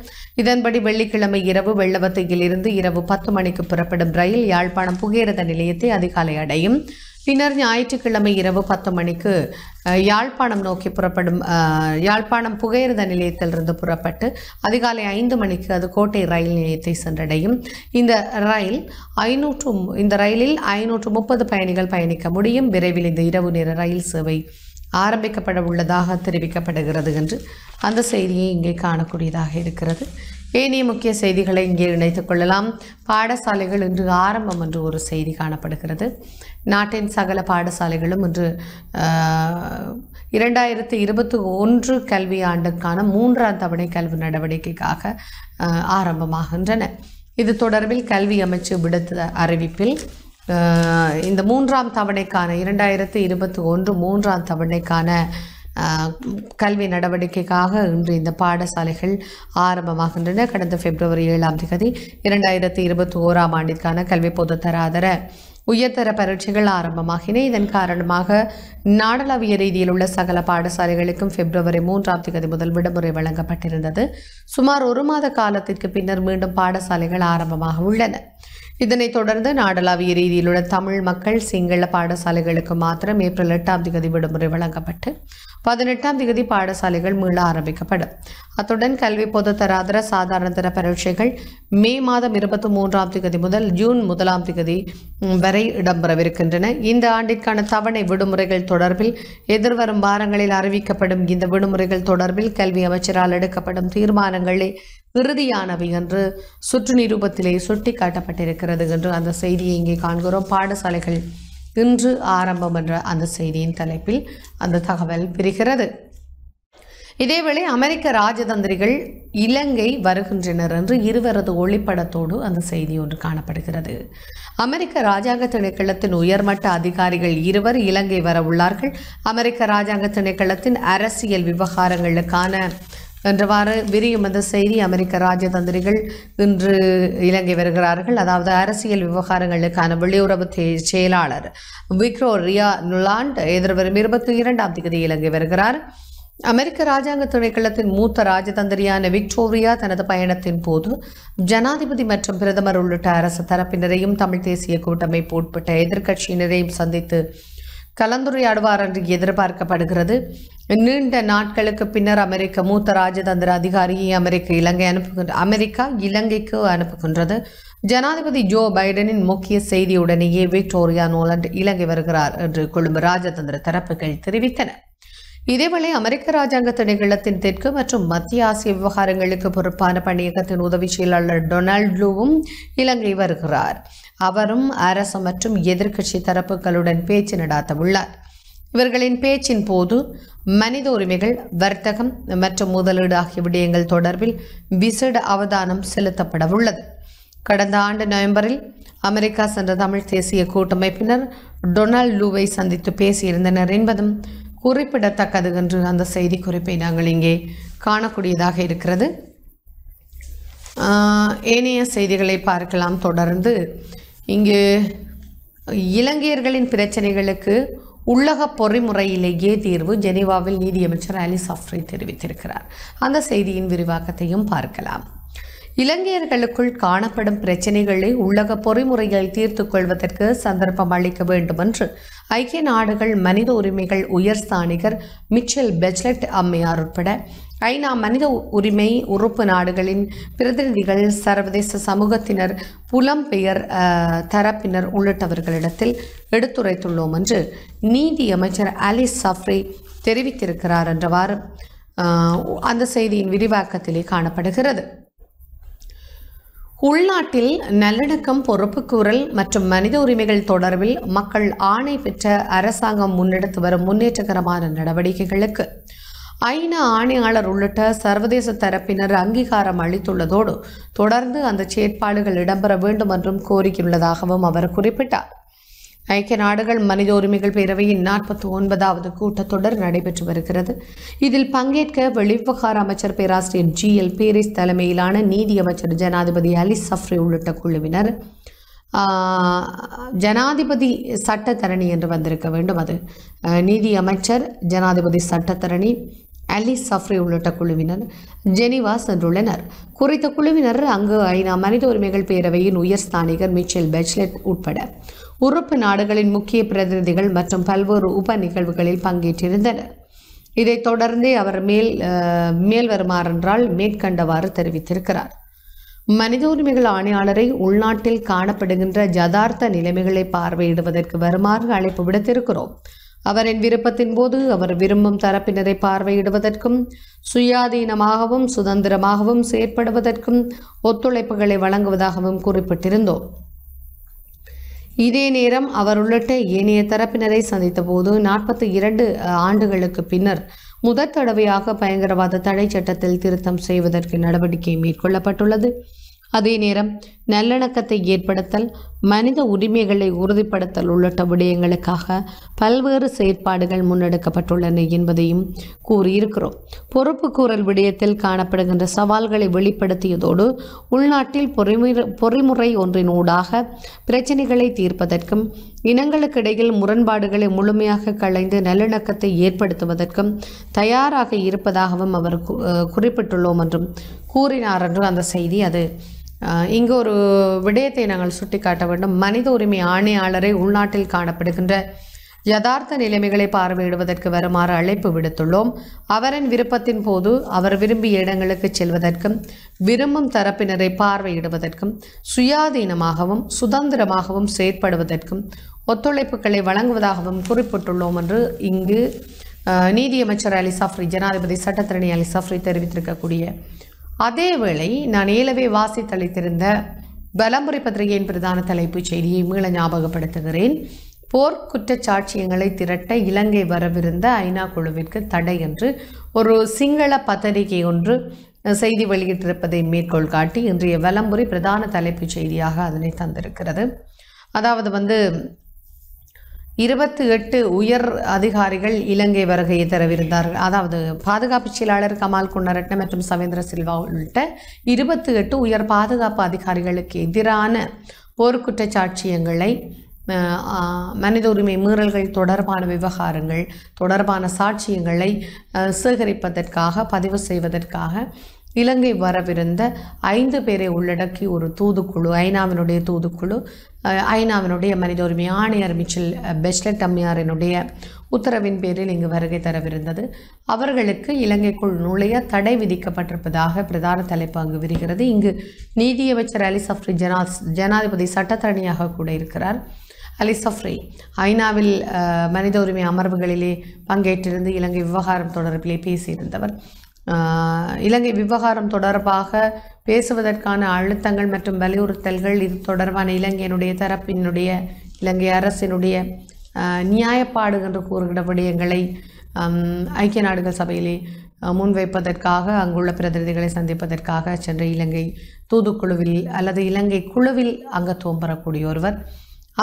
இதன்படி வெள்ளிக்கிழமை இரவு வெள்ளவத்தையிலிருந்து இரவு பத்து மணிக்கு புறப்படும் ரயில் யாழ்ப்பாணம் புகையிரத நிலையத்தை அதிகாலை அடையும் பின்னர் ஞாயிற்றுக்கிழமை இரவு பத்து மணிக்கு யாழ்ப்பாணம் நோக்கி புறப்படும் யாழ்ப்பாணம் புகையிரத நிலையத்திலிருந்து புறப்பட்டு அதிகாலை ஐந்து மணிக்கு அது கோட்டை ரயில் நிலையத்தை சென்றடையும் இந்த ரயில் ஐநூற்று இந்த ரயிலில் ஐநூற்று முப்பது பயணிகள் பயணிக்க முடியும் விரைவில் இந்த இரவு நேர ரயில் சேவை ஆரம்பிக்கப்பட உள்ளதாக தெரிவிக்கப்படுகிறது என்று அந்த செய்தியை இங்கே காணக்கூடியதாக இருக்கிறது ஏனைய முக்கிய செய்திகளை இங்கே இணைத்துக் கொள்ளலாம் பாடசாலைகள் இன்று ஆரம்பம் என்று ஒரு செய்தி காணப்படுகிறது நாட்டின் சகல பாடசாலைகளும் இன்று இரண்டாயிரத்தி இருபத்தி ஒன்று கல்வியாண்டுக்கான மூன்றாம் தவணை கல்வி நடவடிக்கைக்காக ஆரம்பமாகின்றன இது தொடர்பில் கல்வி அமைச்சு விடுத்த அறிவிப்பில் இந்த மூன்றாம் தவணைக்கான இரண்டாயிரத்தி இருபத்தி ஒன்று மூன்றாம் தவணைக்கான கல்வி நடவடிக்கைக்காக இன்று இந்த பாடசாலைகள் ஆரம்பமாகின்றன கடந்த பிப்ரவரி ஏழாம் தேதி இரண்டாயிரத்தி இருபத்தி ஓராம் ஆண்டிற்கான கல்வி பொது தராதர உயர்தர பரீட்சைகள் ஆரம்பமாகின இதன் காரணமாக நாடளாவிய ரீதியில் உள்ள சகல பாடசாலைகளுக்கும் பிப்ரவரி மூன்றாம் தேதி முதல் விடுமுறை வழங்கப்பட்டிருந்தது சுமார் ஒரு மாத காலத்திற்கு பின்னர் மீண்டும் பாடசாலைகள் ஆரம்பமாக உள்ளன இதனைத் தொடர்ந்து நாடளாவிய ரீதியிலுள்ள தமிழ் மக்கள் சிங்கள பாடசாலைகளுக்கு மாத்திரம் ஏப்ரல் எட்டாம் திகதி விடுமுறை வழங்கப்பட்டு பதினெட்டாம் திகதி பாடசாலைகள் மீள ஆரம்பிக்கப்படும் அத்துடன் கல்வி பொது தராதர தர பரீட்சைகள் மே மாதம் இருபத்தி மூன்றாம் திகதி முதல் ஜூன் முதலாம் திகதி வரை இடம்பெறவிருக்கின்றன இந்த ஆண்டிற்கான தவணை விடுமுறைகள் தொடர்பில் எதிர்வரும் வாரங்களில் அறிவிக்கப்படும் இந்த விடுமுறைகள் தொடர்பில் கல்வி அமைச்சரால் எடுக்கப்படும் தீர்மானங்களை இறுதியானவை என்று சுற்று நிரூபத்திலே சுட்டி காட்டப்பட்டிருக்கிறது என்று அந்த செய்தியை இங்கே காண்கிறோம் பாடசாலைகள் இன்று ஆரம்பம் என்ற அந்த செய்தியின் தலைப்பில் அந்த தகவல் பெறுகிறது இதேவேளை அமெரிக்க ராஜதந்திரிகள் இலங்கை வருகின்றனர் என்று இருவரது ஒளிப்படத்தோடு அந்த செய்தி ஒன்று காணப்படுகிறது அமெரிக்க ராஜாங்க திணைக்களத்தின் உயர்மட்ட அதிகாரிகள் இருவர் இலங்கை வர உள்ளார்கள் அமெரிக்க ராஜாங்க திணைக்களத்தின் அரசியல் விவகாரங்களுக்கான என்றவாறு விரியும் அந்த செய்தி அமெரிக்க ராஜதந்திரிகள் இன்று இலங்கை வருகிறார்கள் அதாவது அரசியல் விவகாரங்களுக்கான வெளியுறவு செயலாளர் விக்ரோ ரியா நுலாண்ட் எதிர்வரும் இருபத்தி இரண்டாம் தேதி இலங்கை வருகிறார் அமெரிக்க ராஜாங்க துணைக்களத்தின் மூத்த ராஜதந்திரியான விக்டோரியா தனது பயணத்தின் போது ஜனாதிபதி மற்றும் பிரதமர் உள்ளிட்ட அரசு தரப்பினரையும் தமிழ் தேசிய கூட்டமைப்பு உட்பட்ட எதிர்க்கட்சியினரையும் சந்தித்து கலந்துரையாடுவார் என்று எதிர்பார்க்கப்படுகிறது நீண்ட நாட்களுக்கு பின்னர் அமெரிக்க மூத்த ராஜதந்திர அதிகாரியை அமெரிக்க இலங்கை அனுப்புகின்ற அமெரிக்கா இலங்கைக்கு அனுப்புகின்றது ஜனாதிபதி ஜோ பைடனின் முக்கிய செய்தியுடனேயே விக்டோரியா நோலண்ட் இலங்கை வருகிறார் என்று கொழும்பு ராஜதந்திர தரப்புகள் தெரிவித்தன இதேவேளை அமெரிக்க ராஜாங்க திணைக்களத்தின் தெற்கு மற்றும் மத்திய ஆசிய விவகாரங்களுக்கு பொறுப்பான பணியகத்தின் உதவி செயலாளர் டொனால்ட்லூவும் இலங்கை வருகிறார் அவரும் அரசு மற்றும் எதிர்க்கட்சி தரப்புகளுடன் பேச்சு நடாத்த உள்ளார் இவர்களின் பேச்சின் போது மனித உரிமைகள் வர்த்தகம் மற்றும் முதலீடு ஆகிய விடயங்கள் தொடர்பில் விசேட அவதானம் செலுத்தப்பட உள்ளது கடந்த ஆண்டு நவம்பரில் அமெரிக்கா சென்ற தமிழ் தேசிய கூட்டமைப்பினர் டொனால்ட் லூவை சந்தித்து பேசியிருந்தனர் என்பதும் குறிப்பிடத்தக்கது என்று அந்த செய்தி குறிப்பை நாங்கள் இங்கே காணக்கூடியதாக இருக்கிறது ஏனைய செய்திகளை பார்க்கலாம் தொடர்ந்து இங்கு இலங்கையர்களின் பிரச்சனைகளுக்கு உள்ளக பொறிமுறையிலேயே தீர்வு ஜெனீவாவில் நீதியமைச்சர் அலிஸ் ஆஃப்ரி தெரிவித்திருக்கிறார் அந்த செய்தியின் விரிவாக்கத்தையும் பார்க்கலாம் இலங்கையர்களுக்குள் காணப்படும் பிரச்சினைகளை உள்ளக பொறிமுறையில் தீர்த்து கொள்வதற்கு சந்தர்ப்பம் அளிக்க வேண்டுமென்று ஐக்கிய நாடுகள் மனித உரிமைகள் உயர் ஸ்தானிகர் மிச்சல் பெஜ்லெட் அம்மையார் உட்பட ஐநா மனித உரிமை உறுப்பு நாடுகளின் பிரதிநிதிகள் சர்வதேச சமூகத்தினர் புலம்பெயர் தரப்பினர் உள்ளிட்டவர்களிடத்தில் எடுத்துரைத்துள்ளோம் என்று நீதி அமைச்சர் அலிஸ் சஃப்ரி தெரிவித்திருக்கிறார் என்றவாறு அந்த செய்தியின் விரிவாக்கத்திலே காணப்படுகிறது உள்நாட்டில் நல்லிணக்கம் பொறுப்புக்கூறல் மற்றும் மனித உரிமைகள் தொடர்பில் மக்கள் ஆணை பெற்ற அரசாங்கம் முன்னெடுத்து வரும் முன்னேற்றகரமான நடவடிக்கைகளுக்கு ஐநா ஆணையாளர் உள்ளிட்ட சர்வதேச தரப்பினர் அங்கீகாரம் அளித்துள்ளதோடு தொடர்ந்து அந்த செயற்பாடுகள் இடம்பெற வேண்டும் என்றும் கோரிக்கையுள்ளதாகவும் அவர் குறிப்பிட்டார் ஐக்கிய நாடுகள் மனித உரிமைகள் பேரவையின் நாற்பத்தி ஒன்பதாவது கூட்டத்தொடர் நடைபெற்று வருகிறது இதில் பங்கேற்க வெளிவகார அமைச்சர் பேராசிரியர் ஜி எல் பேரிஸ் தலைமையிலான நீதி அமைச்சர் ஜனாதிபதி அலி சஃப்ரி உள்ளிட்ட குழுவினர் ஜனாதிபதி சட்டத்தரணி என்று வந்திருக்க வேண்டும் அது நீதி அமைச்சர் ஜனாதிபதி சட்டத்தரணி அலி சஃப்ரி உள்ளிட்ட குழுவினர் ஜெனிவா சென்றுள்ளனர் குறித்த குழுவினர் அங்கு ஐநா மனித உரிமைகள் பேரவையின் உயர் ஸ்தானிகர் மிச்சல் பெச்லெட் உட்பட உறுப்பு நாடுகளின் முக்கிய பிரதிநிதிகள் மற்றும் பல்வேறு உப நிகழ்வுகளில் பங்கேற்றிருந்தனர் இதைத் தொடர்ந்தே அவர் மேல் மேல் வருமாறென்றால் மேற்கண்டவாறு தெரிவித்திருக்கிறார் மனித உரிமைகள் ஆணையாளரை உள்நாட்டில் காணப்படுகின்ற ஜதார்த்த நிலைமைகளை பார்வையிடுவதற்கு வருமாறு அழைப்பு விடுத்திருக்கிறோம் அவரின் விருப்பத்தின் போது அவர் விரும்பும் தரப்பினரை பார்வையிடுவதற்கும் சுயாதீனமாகவும் சுதந்திரமாகவும் செயற்படுவதற்கும் ஒத்துழைப்புகளை வழங்குவதாகவும் குறிப்பிட்டிருந்தோம் இதே நேரம் அவர் உள்ளிட்ட ஏனைய தரப்பினரை சந்தித்த போது நாற்பத்தி இரண்டு ஆண்டுகளுக்கு பின்னர் முதற் தடவையாக பயங்கரவாத தடை சட்டத்தில் திருத்தம் செய்வதற்கு நடவடிக்கை மேற்கொள்ளப்பட்டுள்ளது அதே நேரம் நல்லிணக்கத்தை ஏற்படுத்தல் மனித உரிமைகளை உறுதிப்படுத்தல் உள்ளிட்ட விடயங்களுக்காக பல்வேறு செயற்பாடுகள் முன்னெடுக்கப்பட்டுள்ளன என்பதையும் கூறியிருக்கிறோம் பொறுப்புக்கூறல் விடயத்தில் காணப்படுகின்ற சவால்களை வெளிப்படுத்தியதோடு உள்நாட்டில் பொறிமுறை பொறிமுறை ஒன்றினூடாக பிரச்சினைகளை தீர்ப்பதற்கும் இனங்களுக்கிடையில் முரண்பாடுகளை முழுமையாக களைந்து நல்லிணக்கத்தை ஏற்படுத்துவதற்கும் தயாராக இருப்பதாகவும் அவர் குறிப்பிட்டுள்ளோம் என்றும் கூறினார் என்று அந்த செய்தி அது இங்கு ஒரு விடயத்தை நாங்கள் சுட்டிக்காட்ட வேண்டும் மனித உரிமை ஆணையாளரை உள்நாட்டில் காணப்படுகின்ற யதார்த்த நிலைமைகளை பார்வையிடுவதற்கு வருமாறு அழைப்பு விடுத்துள்ளோம் அவரின் விருப்பத்தின் போது அவர் விரும்பிய இடங்களுக்கு செல்வதற்கும் விரும்பும் தரப்பினரை பார்வையிடுவதற்கும் சுயாதீனமாகவும் சுதந்திரமாகவும் செயற்படுவதற்கும் ஒத்துழைப்புகளை வழங்குவதாகவும் குறிப்பிட்டுள்ளோம் என்று இங்கு நீதியமைச்சர் அலி சஃப்ரி ஜனாதிபதி சட்டத்திரணி அலி சஃப்ரி தெரிவித்திருக்கக்கூடிய அதேவேளை நான் ஏலவே வாசித்தளித்திருந்த பலமுறை பத்திரிகையின் பிரதான தலைப்புச் செய்தியை மீள ஞாபகப்படுத்துகிறேன் போர் குற்றச்சாட்சியங்களை திரட்ட இலங்கை வரவிருந்த ஐநா குழுவிற்கு தடை என்று ஒரு சிங்கள பத்திரிகை ஒன்று செய்தி வெளியிட்டிருப்பதை மேற்கோள் காட்டி இன்றைய வலம்புரி பிரதான தலைப்புச் செய்தியாக அதனை தந்திருக்கிறது அதாவது வந்து இருபத்தி எட்டு உயர் அதிகாரிகள் இலங்கை வருகை தரவிருந்தார்கள் அதாவது பாதுகாப்பு செயலாளர் கமால் குன்னரட்ன மற்றும் சவேந்திர சில்வா உள்ளிட்ட இருபத்தி எட்டு உயர் பாதுகாப்பு அதிகாரிகளுக்கு எதிரான போர்க்குற்றச்சாட்சியங்களை மனித உரிமை மீறல்கள் தொடர்பான விவகாரங்கள் தொடர்பான சாட்சியங்களை சேகரிப்பதற்காக பதிவு செய்வதற்காக இலங்கை வரவிருந்த ஐந்து பேரை உள்ளடக்கி ஒரு தூதுக்குழு ஐநாவினுடைய தூதுக்குழு ஐநாவினுடைய மனித உரிமை ஆணையர் மிச்சில் பெஸ்லெட் அம்மியாரினுடைய உத்தரவின் பேரில் இங்கு வருகை தரவிருந்தது அவர்களுக்கு இலங்கைக்குள் நுழைய தடை விதிக்கப்பட்டிருப்பதாக பிரதான தலைப்பு அங்கு விரிகிறது இங்கு நீதியமைச்சர் அலி சஃப்ரி ஜனா ஜனாதிபதி சட்டத்தரணியாக கூட இருக்கிறார் அலி ஐநாவில் மனித உரிமை அமர்வுகளிலே பங்கேற்றிருந்து இலங்கை விவகாரம் தொடர்பிலே பேசியிருந்தவர் இலங்கை விவகாரம் தொடர்பாக பேசுவதற்கான அழுத்தங்கள் மற்றும் வலியுறுத்தல்கள் இது தொடர்பான இலங்கையினுடைய தரப்பினுடைய இலங்கை அரசினுடைய நியாயப்பாடு என்று கூறுகிற விடயங்களை ஐக்கிய நாடுகள் சபையிலே முன்வைப்பதற்காக அங்குள்ள பிரதிநிதிகளை சந்திப்பதற்காக சென்ற இலங்கை தூதுக்குழுவில் அல்லது இலங்கை குழுவில் அங்கத்துவம் பெறக்கூடிய ஒருவர்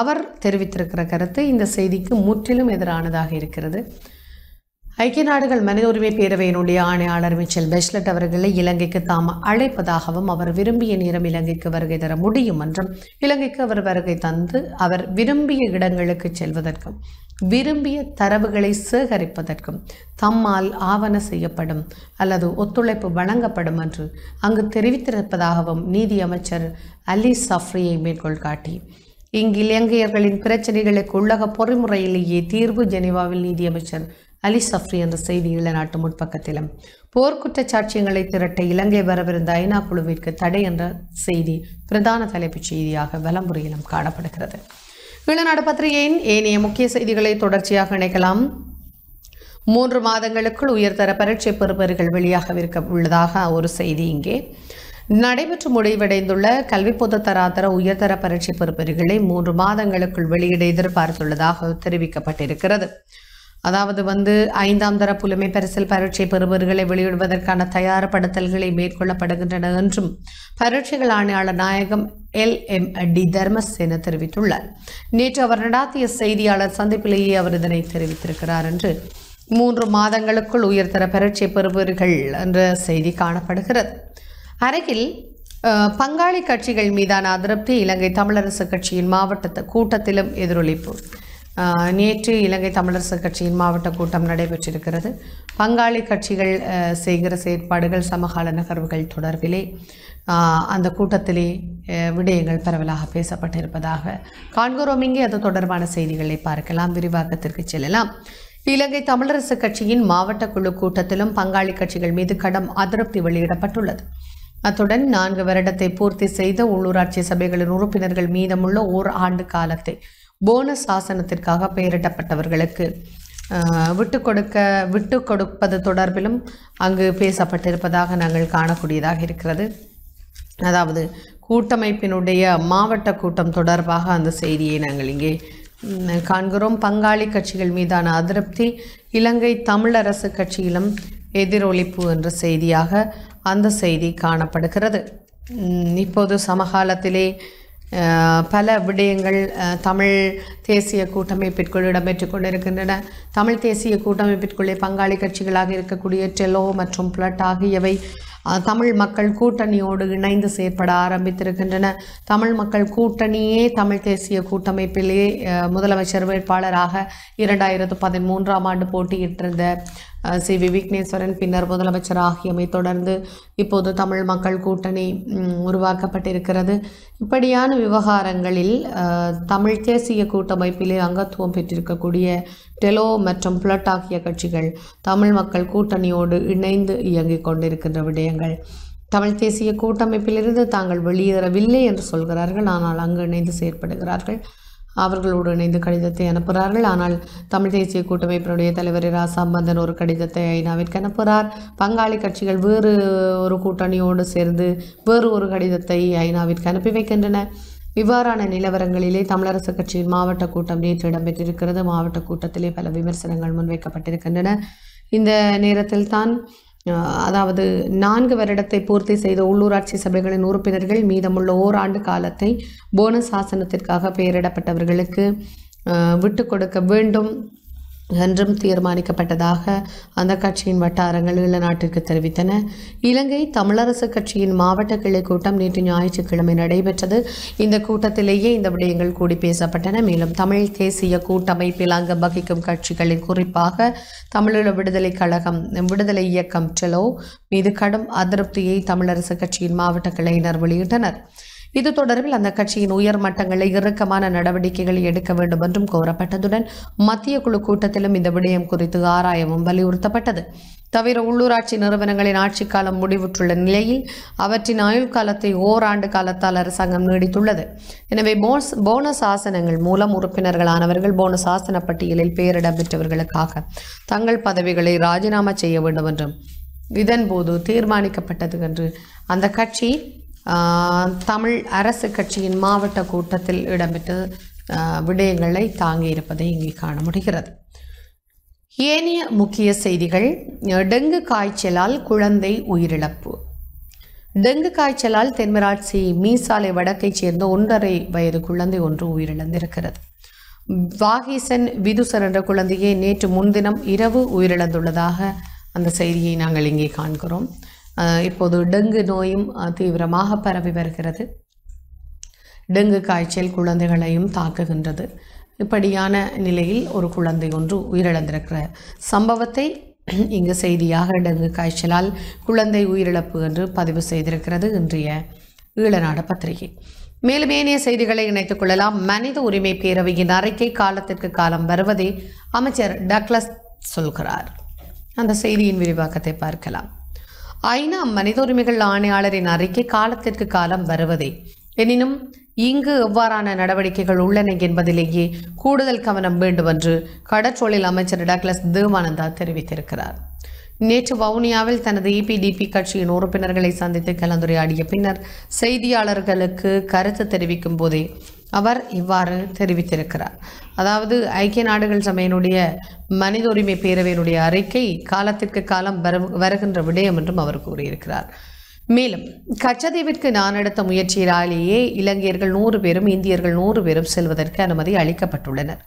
அவர் தெரிவித்திருக்கிற கருத்து இந்த செய்திக்கு முற்றிலும் எதிரானதாக இருக்கிறது ஐக்கிய நாடுகள் மனித உரிமை பேரவையினுடைய ஆணையாளர் மிச்சல் பெஷ்லட் அவர்களை இலங்கைக்கு தாம் அழைப்பதாகவும் அவர் விரும்பிய நேரம் இலங்கைக்கு வருகை தர முடியும் என்றும் இலங்கைக்கு அவர் வருகை தந்து அவர் விரும்பிய இடங்களுக்கு செல்வதற்கும் விரும்பிய தரவுகளை சேகரிப்பதற்கும் தம்மால் ஆவண செய்யப்படும் அல்லது ஒத்துழைப்பு வழங்கப்படும் என்று அங்கு தெரிவித்திருப்பதாகவும் நீதியமைச்சர் அலி சஃப்ரியை மேற்கோள் காட்டி இங்கு இலங்கையர்களின் பிரச்சனைகளுக்கு உள்ளக பொறிமுறையிலேயே தீர்வு ஜெனிவாவில் நீதியமைச்சர் அலி சஃப்ரி என்ற செய்தி செய்தியில் நாட்டு முற்பக்கத்திலும் போர்க்குற்ற சாட்சியங்களை திரட்ட இலங்கை வரவிருந்த ஐநா குழுவிற்கு தடை என்ற செய்தி பிரதான தலைப்புச் செய்தியாக வலம்புரியிலும் காணப்படுகிறது ஈழநாடு பத்திரிகையின் ஏனைய முக்கிய செய்திகளை தொடர்ச்சியாக இணைக்கலாம் மூன்று மாதங்களுக்குள் உயர்தர பரீட்சை பெறுபவர்கள் வெளியாக வெளியாகவிருக்க உள்ளதாக ஒரு செய்தி இங்கே நடைபெற்று முடிவடைந்துள்ள கல்வி பொது தராதர உயர்தர பரீட்சை பெறுபவர்களை மூன்று மாதங்களுக்குள் வெளியிட எதிர்பார்த்துள்ளதாக தெரிவிக்கப்பட்டிருக்கிறது அதாவது வந்து ஐந்தாம் தர புலமை பரிசல் பரீட்சை பெறுபவர்களை வெளியிடுவதற்கான தயார்படுத்தல்களை மேற்கொள்ளப்படுகின்றன என்றும் பரீட்சைகள் ஆணையாளர் நாயகம் எல் எம் டி தர்மசேன தெரிவித்துள்ளார் நேற்று அவர் நடாத்திய செய்தியாளர் சந்திப்பிலேயே அவர் இதனை தெரிவித்திருக்கிறார் என்று மூன்று மாதங்களுக்குள் உயர்தர பரீட்சை பெறுபவர்கள் என்ற செய்தி காணப்படுகிறது அருகில் பங்காளி கட்சிகள் மீதான அதிருப்தி இலங்கை தமிழரசு கட்சியின் மாவட்டத்தை கூட்டத்திலும் எதிரொலிப்பு நேற்று இலங்கை தமிழரசு கட்சியின் மாவட்ட கூட்டம் நடைபெற்றிருக்கிறது பங்காளி கட்சிகள் செய்கிற செயற்பாடுகள் சமகால நகர்வுகள் தொடர்பிலே அந்த கூட்டத்திலே விடயங்கள் பரவலாக பேசப்பட்டிருப்பதாக காண்கிறோம் இங்கே அது தொடர்பான செய்திகளை பார்க்கலாம் விரிவாக்கத்திற்கு செல்லலாம் இலங்கை தமிழரசு கட்சியின் மாவட்ட குழு கூட்டத்திலும் பங்காளி கட்சிகள் மீது கடும் அதிருப்தி வெளியிடப்பட்டுள்ளது அத்துடன் நான்கு வருடத்தை பூர்த்தி செய்த உள்ளூராட்சி சபைகளின் உறுப்பினர்கள் மீதமுள்ள ஓர் ஆண்டு காலத்தை போனஸ் ஆசனத்திற்காக பெயரிடப்பட்டவர்களுக்கு விட்டு கொடுக்க விட்டு கொடுப்பது தொடர்பிலும் அங்கு பேசப்பட்டிருப்பதாக நாங்கள் காணக்கூடியதாக இருக்கிறது அதாவது கூட்டமைப்பினுடைய மாவட்ட கூட்டம் தொடர்பாக அந்த செய்தியை நாங்கள் இங்கே காண்கிறோம் பங்காளி கட்சிகள் மீதான அதிருப்தி இலங்கை தமிழரசு கட்சியிலும் எதிரொலிப்பு என்ற செய்தியாக அந்த செய்தி காணப்படுகிறது இப்போது சமகாலத்திலே பல விடயங்கள் தமிழ் தேசிய கூட்டமைப்பிற்குள் இடம்பெற்று கொண்டிருக்கின்றன தமிழ் தேசிய கூட்டமைப்பிற்குள்ளே பங்காளி கட்சிகளாக இருக்கக்கூடிய டெலோ மற்றும் பிளட் ஆகியவை தமிழ் மக்கள் கூட்டணியோடு இணைந்து செயற்பட ஆரம்பித்திருக்கின்றன தமிழ் மக்கள் கூட்டணியே தமிழ் தேசிய கூட்டமைப்பிலே முதலமைச்சர் வேட்பாளராக இரண்டாயிரத்து பதிமூன்றாம் ஆண்டு போட்டியிட்டிருந்த சி வி விக்னேஸ்வரன் பின்னர் முதலமைச்சர் ஆகியமை தொடர்ந்து இப்போது தமிழ் மக்கள் கூட்டணி உருவாக்கப்பட்டிருக்கிறது இப்படியான விவகாரங்களில் தமிழ் தேசிய கூட்டமைப்பிலே அங்கத்துவம் பெற்றிருக்கக்கூடிய டெலோ மற்றும் பிளட் ஆகிய கட்சிகள் தமிழ் மக்கள் கூட்டணியோடு இணைந்து இயங்கிக் கொண்டிருக்கின்ற விடயங்கள் தமிழ் தேசிய கூட்டமைப்பிலிருந்து தாங்கள் வெளியேறவில்லை என்று சொல்கிறார்கள் ஆனால் அங்கு இணைந்து செயற்படுகிறார்கள் அவர்களோடு இணைந்து கடிதத்தை அனுப்புகிறார்கள் ஆனால் தமிழ் தேசிய கூட்டமைப்பினுடைய தலைவர் ராசாம்பந்தன் ஒரு கடிதத்தை ஐநாவிற்கு அனுப்புகிறார் பங்காளி கட்சிகள் வேறு ஒரு கூட்டணியோடு சேர்ந்து வேறு ஒரு கடிதத்தை ஐநாவிற்கு அனுப்பி வைக்கின்றன இவ்வாறான நிலவரங்களிலே தமிழரசு கட்சியின் மாவட்ட கூட்டம் நேற்று இடம்பெற்றிருக்கிறது மாவட்ட கூட்டத்திலே பல விமர்சனங்கள் முன்வைக்கப்பட்டிருக்கின்றன இந்த நேரத்தில் தான் அதாவது நான்கு வருடத்தை பூர்த்தி செய்த உள்ளூராட்சி சபைகளின் உறுப்பினர்கள் மீதமுள்ள ஓராண்டு காலத்தை போனஸ் ஆசனத்திற்காக பெயரிடப்பட்டவர்களுக்கு விட்டு கொடுக்க வேண்டும் என்றும் தீர்மானிக்கப்பட்டதாக அந்த கட்சியின் வட்டாரங்கள் வெளிநாட்டிற்கு தெரிவித்தன இலங்கை தமிழரசு கட்சியின் மாவட்ட கிளை கூட்டம் நேற்று ஞாயிற்றுக்கிழமை நடைபெற்றது இந்த கூட்டத்திலேயே இந்த விடயங்கள் கூடி பேசப்பட்டன மேலும் தமிழ் தேசிய கூட்டமைப்பில் அங்கு வகிக்கும் கட்சிகளின் குறிப்பாக தமிழீழ விடுதலை கழகம் விடுதலை இயக்கம் செலோ மீது கடும் அதிருப்தியை தமிழரசு கட்சியின் மாவட்ட கிளையினர் வெளியிட்டனர் இது தொடர்பில் அந்த கட்சியின் உயர் மட்டங்களில் இறுக்கமான நடவடிக்கைகளை எடுக்க வேண்டும் என்றும் கோரப்பட்டதுடன் மத்திய குழு கூட்டத்திலும் இந்த விடயம் குறித்து ஆராயவும் வலியுறுத்தப்பட்டது தவிர உள்ளூராட்சி நிறுவனங்களின் ஆட்சி காலம் முடிவுற்றுள்ள நிலையில் அவற்றின் ஆயுள் காலத்தை ஓராண்டு காலத்தால் அரசாங்கம் நீடித்துள்ளது எனவே போனஸ் போனஸ் ஆசனங்கள் மூலம் உறுப்பினர்களானவர்கள் போனஸ் ஆசன பட்டியலில் பெயரிடம் பெற்றவர்களுக்காக தங்கள் பதவிகளை ராஜினாமா செய்ய வேண்டும் என்றும் இதன்போது தீர்மானிக்கப்பட்டது என்று அந்த கட்சி தமிழ் அரசு கட்சியின் மாவட்ட கூட்டத்தில் இடம்பெற்ற விடயங்களை தாங்கியிருப்பதை இங்கே காண முடிகிறது ஏனைய முக்கிய செய்திகள் டெங்கு காய்ச்சலால் குழந்தை உயிரிழப்பு டெங்கு காய்ச்சலால் தென்மராட்சி மீசாலை வடக்கைச் சேர்ந்த ஒன்றரை வயது குழந்தை ஒன்று உயிரிழந்திருக்கிறது வாகிசன் விதுசர் என்ற குழந்தையை நேற்று முன்தினம் இரவு உயிரிழந்துள்ளதாக அந்த செய்தியை நாங்கள் இங்கே காண்கிறோம் இப்போது டெங்கு நோயும் தீவிரமாக பரவி வருகிறது டெங்கு காய்ச்சல் குழந்தைகளையும் தாக்குகின்றது இப்படியான நிலையில் ஒரு குழந்தை ஒன்று உயிரிழந்திருக்கிற சம்பவத்தை இங்கு செய்தியாக டெங்கு காய்ச்சலால் குழந்தை உயிரிழப்பு என்று பதிவு செய்திருக்கிறது இன்றைய ஈழநாடு பத்திரிகை மேலும் ஏனைய செய்திகளை இணைத்துக் கொள்ளலாம் மனித உரிமை பேரவையின் அறிக்கை காலத்திற்கு காலம் வருவதை அமைச்சர் டக்ளஸ் சொல்கிறார் அந்த செய்தியின் விரிவாக்கத்தை பார்க்கலாம் ஐநா மனித உரிமைகள் ஆணையாளரின் அறிக்கை காலத்திற்கு காலம் வருவதே எனினும் இங்கு எவ்வாறான நடவடிக்கைகள் உள்ளன என்பதிலேயே கூடுதல் கவனம் வேண்டும் என்று கடற்றொழில் அமைச்சர் டக்ளஸ் தேவானந்தா தெரிவித்திருக்கிறார் நேற்று வவுனியாவில் தனது இபிடிபி e கட்சியின் உறுப்பினர்களை சந்தித்து கலந்துரையாடிய பின்னர் செய்தியாளர்களுக்கு கருத்து தெரிவிக்கும் போதே அவர் இவ்வாறு தெரிவித்திருக்கிறார் அதாவது ஐக்கிய நாடுகள் சபையினுடைய மனித உரிமை பேரவையினுடைய அறிக்கை காலத்திற்கு காலம் வருகின்ற விடயம் என்றும் அவர் கூறியிருக்கிறார் மேலும் கச்சதீவிற்கு நான் எடுத்த முயற்சியினாலேயே இலங்கையர்கள் நூறு பேரும் இந்தியர்கள் நூறு பேரும் செல்வதற்கு அனுமதி அளிக்கப்பட்டுள்ளனர்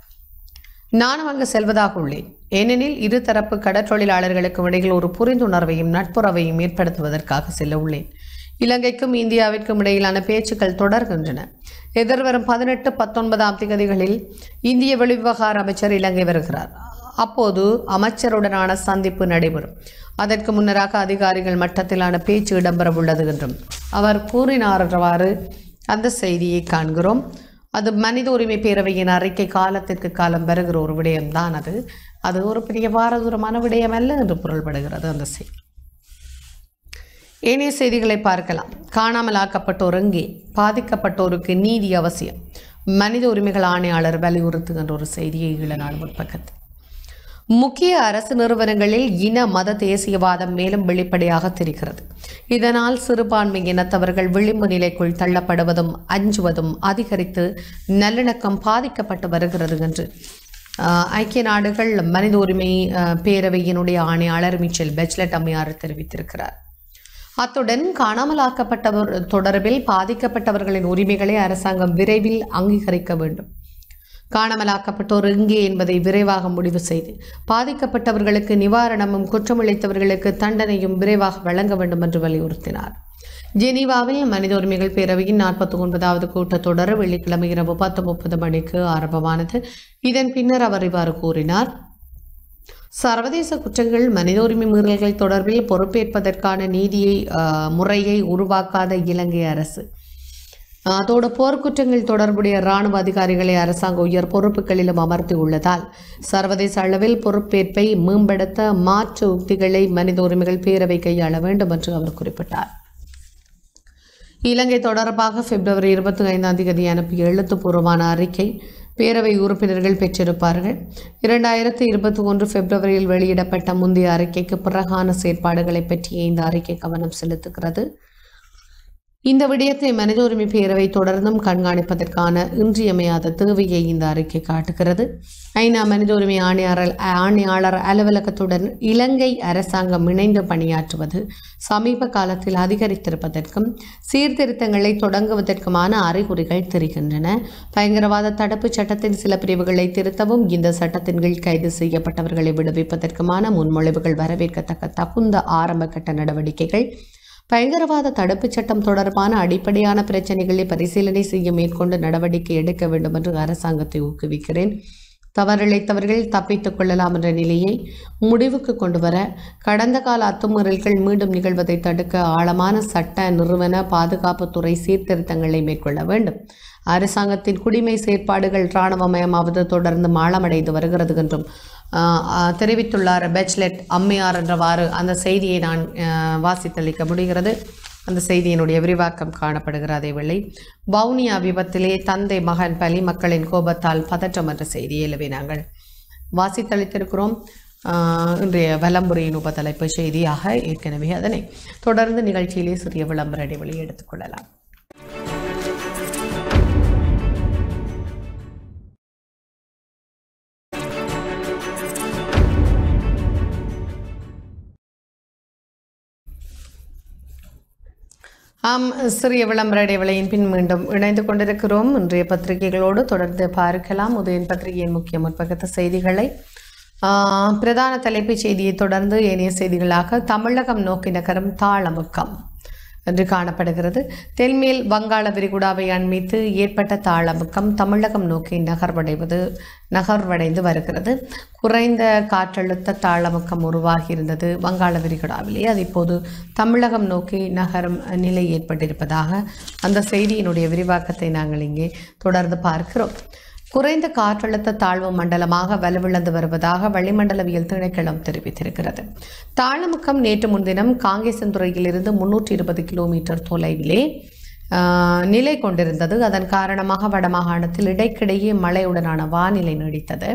நானும் அங்கு செல்வதாக உள்ளேன் ஏனெனில் இருதரப்பு கடற்றொழிலாளர்களுக்கும் இடையில் ஒரு புரிந்துணர்வையும் நட்புறவையும் ஏற்படுத்துவதற்காக செல்ல உள்ளேன் இலங்கைக்கும் இந்தியாவிற்கும் இடையிலான பேச்சுக்கள் தொடர்கின்றன எதிர்வரும் பதினெட்டு பத்தொன்பதாம் திகதிகளில் இந்திய வெளிவிவகார அமைச்சர் இலங்கை வருகிறார் அப்போது அமைச்சருடனான சந்திப்பு நடைபெறும் அதற்கு முன்னராக அதிகாரிகள் மட்டத்திலான பேச்சு இடம்பெற உள்ளது என்றும் அவர் கூறினாரவாறு அந்த செய்தியை காண்கிறோம் அது மனித உரிமை பேரவையின் அறிக்கை காலத்திற்கு காலம் பெறுகிற ஒரு விடயம்தான் அது அது ஒரு பெரிய பாரதூரமான விடயம் அல்ல என்று பொருள்படுகிறது அந்த செய்தி ஏனைய செய்திகளை பார்க்கலாம் காணாமல் எங்கே பாதிக்கப்பட்டோருக்கு நீதி அவசியம் மனித உரிமைகள் ஆணையாளர் வலியுறுத்துகின்ற ஒரு செய்தியை ஈழநாடு முற்பக்கத்து முக்கிய அரசு நிறுவனங்களில் இன மத தேசியவாதம் மேலும் வெளிப்படையாக தெரிகிறது இதனால் சிறுபான்மை இனத்தவர்கள் விளிம்பு நிலைக்குள் தள்ளப்படுவதும் அஞ்சுவதும் அதிகரித்து நல்லிணக்கம் பாதிக்கப்பட்டு வருகிறது என்று ஐக்கிய நாடுகள் மனித உரிமை பேரவையினுடைய ஆணையாளர் மிச்சல் பெச்லட் அம்மையார் தெரிவித்திருக்கிறார் அத்துடன் காணாமலாக்கப்பட்டவர் தொடர்பில் பாதிக்கப்பட்டவர்களின் உரிமைகளை அரசாங்கம் விரைவில் அங்கீகரிக்க வேண்டும் காணாமலாக்கப்பட்டோர் எங்கே என்பதை விரைவாக முடிவு செய்து பாதிக்கப்பட்டவர்களுக்கு நிவாரணமும் குற்றமளித்தவர்களுக்கு தண்டனையும் விரைவாக வழங்க வேண்டும் என்று வலியுறுத்தினார் ஜெனீவாவில் மனித உரிமைகள் பேரவையின் நாற்பத்தி ஒன்பதாவது கூட்டத்தொடர் வெள்ளிக்கிழமை இரவு பத்து முப்பது மணிக்கு ஆரம்பமானது இதன் பின்னர் அவர் இவ்வாறு கூறினார் சர்வதேச குற்றங்கள் மனித உரிமை மீறல்கள் தொடர்பில் பொறுப்பேற்பதற்கான நீதியை முறையை உருவாக்காத இலங்கை அரசு அதோடு போர்க்குற்றங்கள் தொடர்புடைய இராணுவ அதிகாரிகளை அரசாங்க உயர் பொறுப்புகளிலும் அமர்த்தி உள்ளதால் சர்வதேச அளவில் பொறுப்பேற்பை மேம்படுத்த மாற்று உத்திகளை மனித உரிமைகள் பேரவை கையாள வேண்டும் என்று அவர் குறிப்பிட்டார் இலங்கை தொடர்பாக பிப்ரவரி இருபத்தி ஐந்தாம் தேதி அனுப்பிய எழுத்துப்பூர்வமான அறிக்கை பேரவை உறுப்பினர்கள் பெற்றிருப்பார்கள் இரண்டாயிரத்தி இருபத்தி ஒன்று பிப்ரவரியில் வெளியிடப்பட்ட முந்தைய அறிக்கைக்கு பிறகான செயற்பாடுகளை பற்றிய இந்த அறிக்கை கவனம் செலுத்துகிறது இந்த விடயத்தை மனித உரிமை பேரவை தொடர்ந்தும் கண்காணிப்பதற்கான இன்றியமையாத தேவையை இந்த அறிக்கை காட்டுகிறது ஐநா மனித உரிமை ஆணையாளர் ஆணையாளர் அலுவலகத்துடன் இலங்கை அரசாங்கம் இணைந்து பணியாற்றுவது சமீப காலத்தில் அதிகரித்திருப்பதற்கும் சீர்திருத்தங்களை தொடங்குவதற்குமான அறிகுறிகள் தெரிகின்றன பயங்கரவாத தடுப்பு சட்டத்தின் சில பிரிவுகளை திருத்தவும் இந்த சட்டத்தின் கீழ் கைது செய்யப்பட்டவர்களை விடுவிப்பதற்குமான முன்மொழிவுகள் வரவேற்கத்தக்க தகுந்த ஆரம்ப கட்ட நடவடிக்கைகள் பயங்கரவாத தடுப்பு சட்டம் தொடர்பான அடிப்படையான பிரச்சனைகளை பரிசீலனை செய்ய மேற்கொண்டு நடவடிக்கை எடுக்க வேண்டும் என்று அரசாங்கத்தை ஊக்குவிக்கிறேன் தவறிழைத்தவர்கள் தப்பித்துக் கொள்ளலாம் என்ற நிலையை முடிவுக்கு கொண்டு வர கடந்த கால அத்துமீறல்கள் மீண்டும் நிகழ்வதை தடுக்க ஆழமான சட்ட நிறுவன பாதுகாப்புத்துறை சீர்திருத்தங்களை மேற்கொள்ள வேண்டும் அரசாங்கத்தின் குடிமை செயற்பாடுகள் இராணுவமயமாவது தொடர்ந்து மாளமடைந்து வருகிறது என்றும் தெரிவித்துள்ளார் பேச்சலட் அம்மையார் என்றவாறு அந்த செய்தியை நான் வாசித்தளிக்க முடிகிறது அந்த செய்தியினுடைய விரிவாக்கம் காணப்படுகிற அதே வேளை வவுனியா விபத்திலே தந்தை மகன் பலி மக்களின் கோபத்தால் பதற்றம் என்ற செய்தியை எழுவினாங்கள் வாசித்தளித்திருக்கிறோம் இன்றைய வலம்புரையின் உபதலைப்பு செய்தியாக ஏற்கனவே அதனை தொடர்ந்து நிகழ்ச்சியிலே சிறிய விளம்பர இடைவெளி எடுத்துக்கொள்ளலாம் ஆம் சிறிய விளம்பர இடைவெளியின் பின் மீண்டும் இணைந்து கொண்டிருக்கிறோம் இன்றைய பத்திரிகைகளோடு தொடர்ந்து பார்க்கலாம் உதயன் பத்திரிகையின் முக்கிய முற்பகத்த செய்திகளை பிரதான தலைப்புச் செய்தியை தொடர்ந்து ஏனைய செய்திகளாக தமிழகம் நோக்கி நகரும் தாளமுக்கம் என்று காணப்படுகிறது தென்மேல் வங்காள விரிகுடாவை அண்மித்து ஏற்பட்ட தாளமுக்கம் தமிழகம் நோக்கி நகர்வடைவது நகர்வடைந்து வருகிறது குறைந்த காற்றழுத்த தாளமுக்கம் உருவாகி இருந்தது வங்காள விரிகுடாவிலே அது இப்போது தமிழகம் நோக்கி நகரும் நிலை ஏற்பட்டிருப்பதாக அந்த செய்தியினுடைய விரிவாக்கத்தை நாங்கள் இங்கே தொடர்ந்து பார்க்கிறோம் குறைந்த காற்றழுத்த தாழ்வு மண்டலமாக வலுவிழந்து வருவதாக வளிமண்டலவியல் திணைக்களம் தெரிவித்திருக்கிறது தாழமுக்கம் நேற்று முன்தினம் காங்கேசந்துறையிலிருந்து முன்னூற்றி இருபது கிலோமீட்டர் தொலைவிலே நிலை கொண்டிருந்தது அதன் காரணமாக வடமாகாணத்தில் இடைக்கிடையே மழையுடனான வானிலை நீடித்தது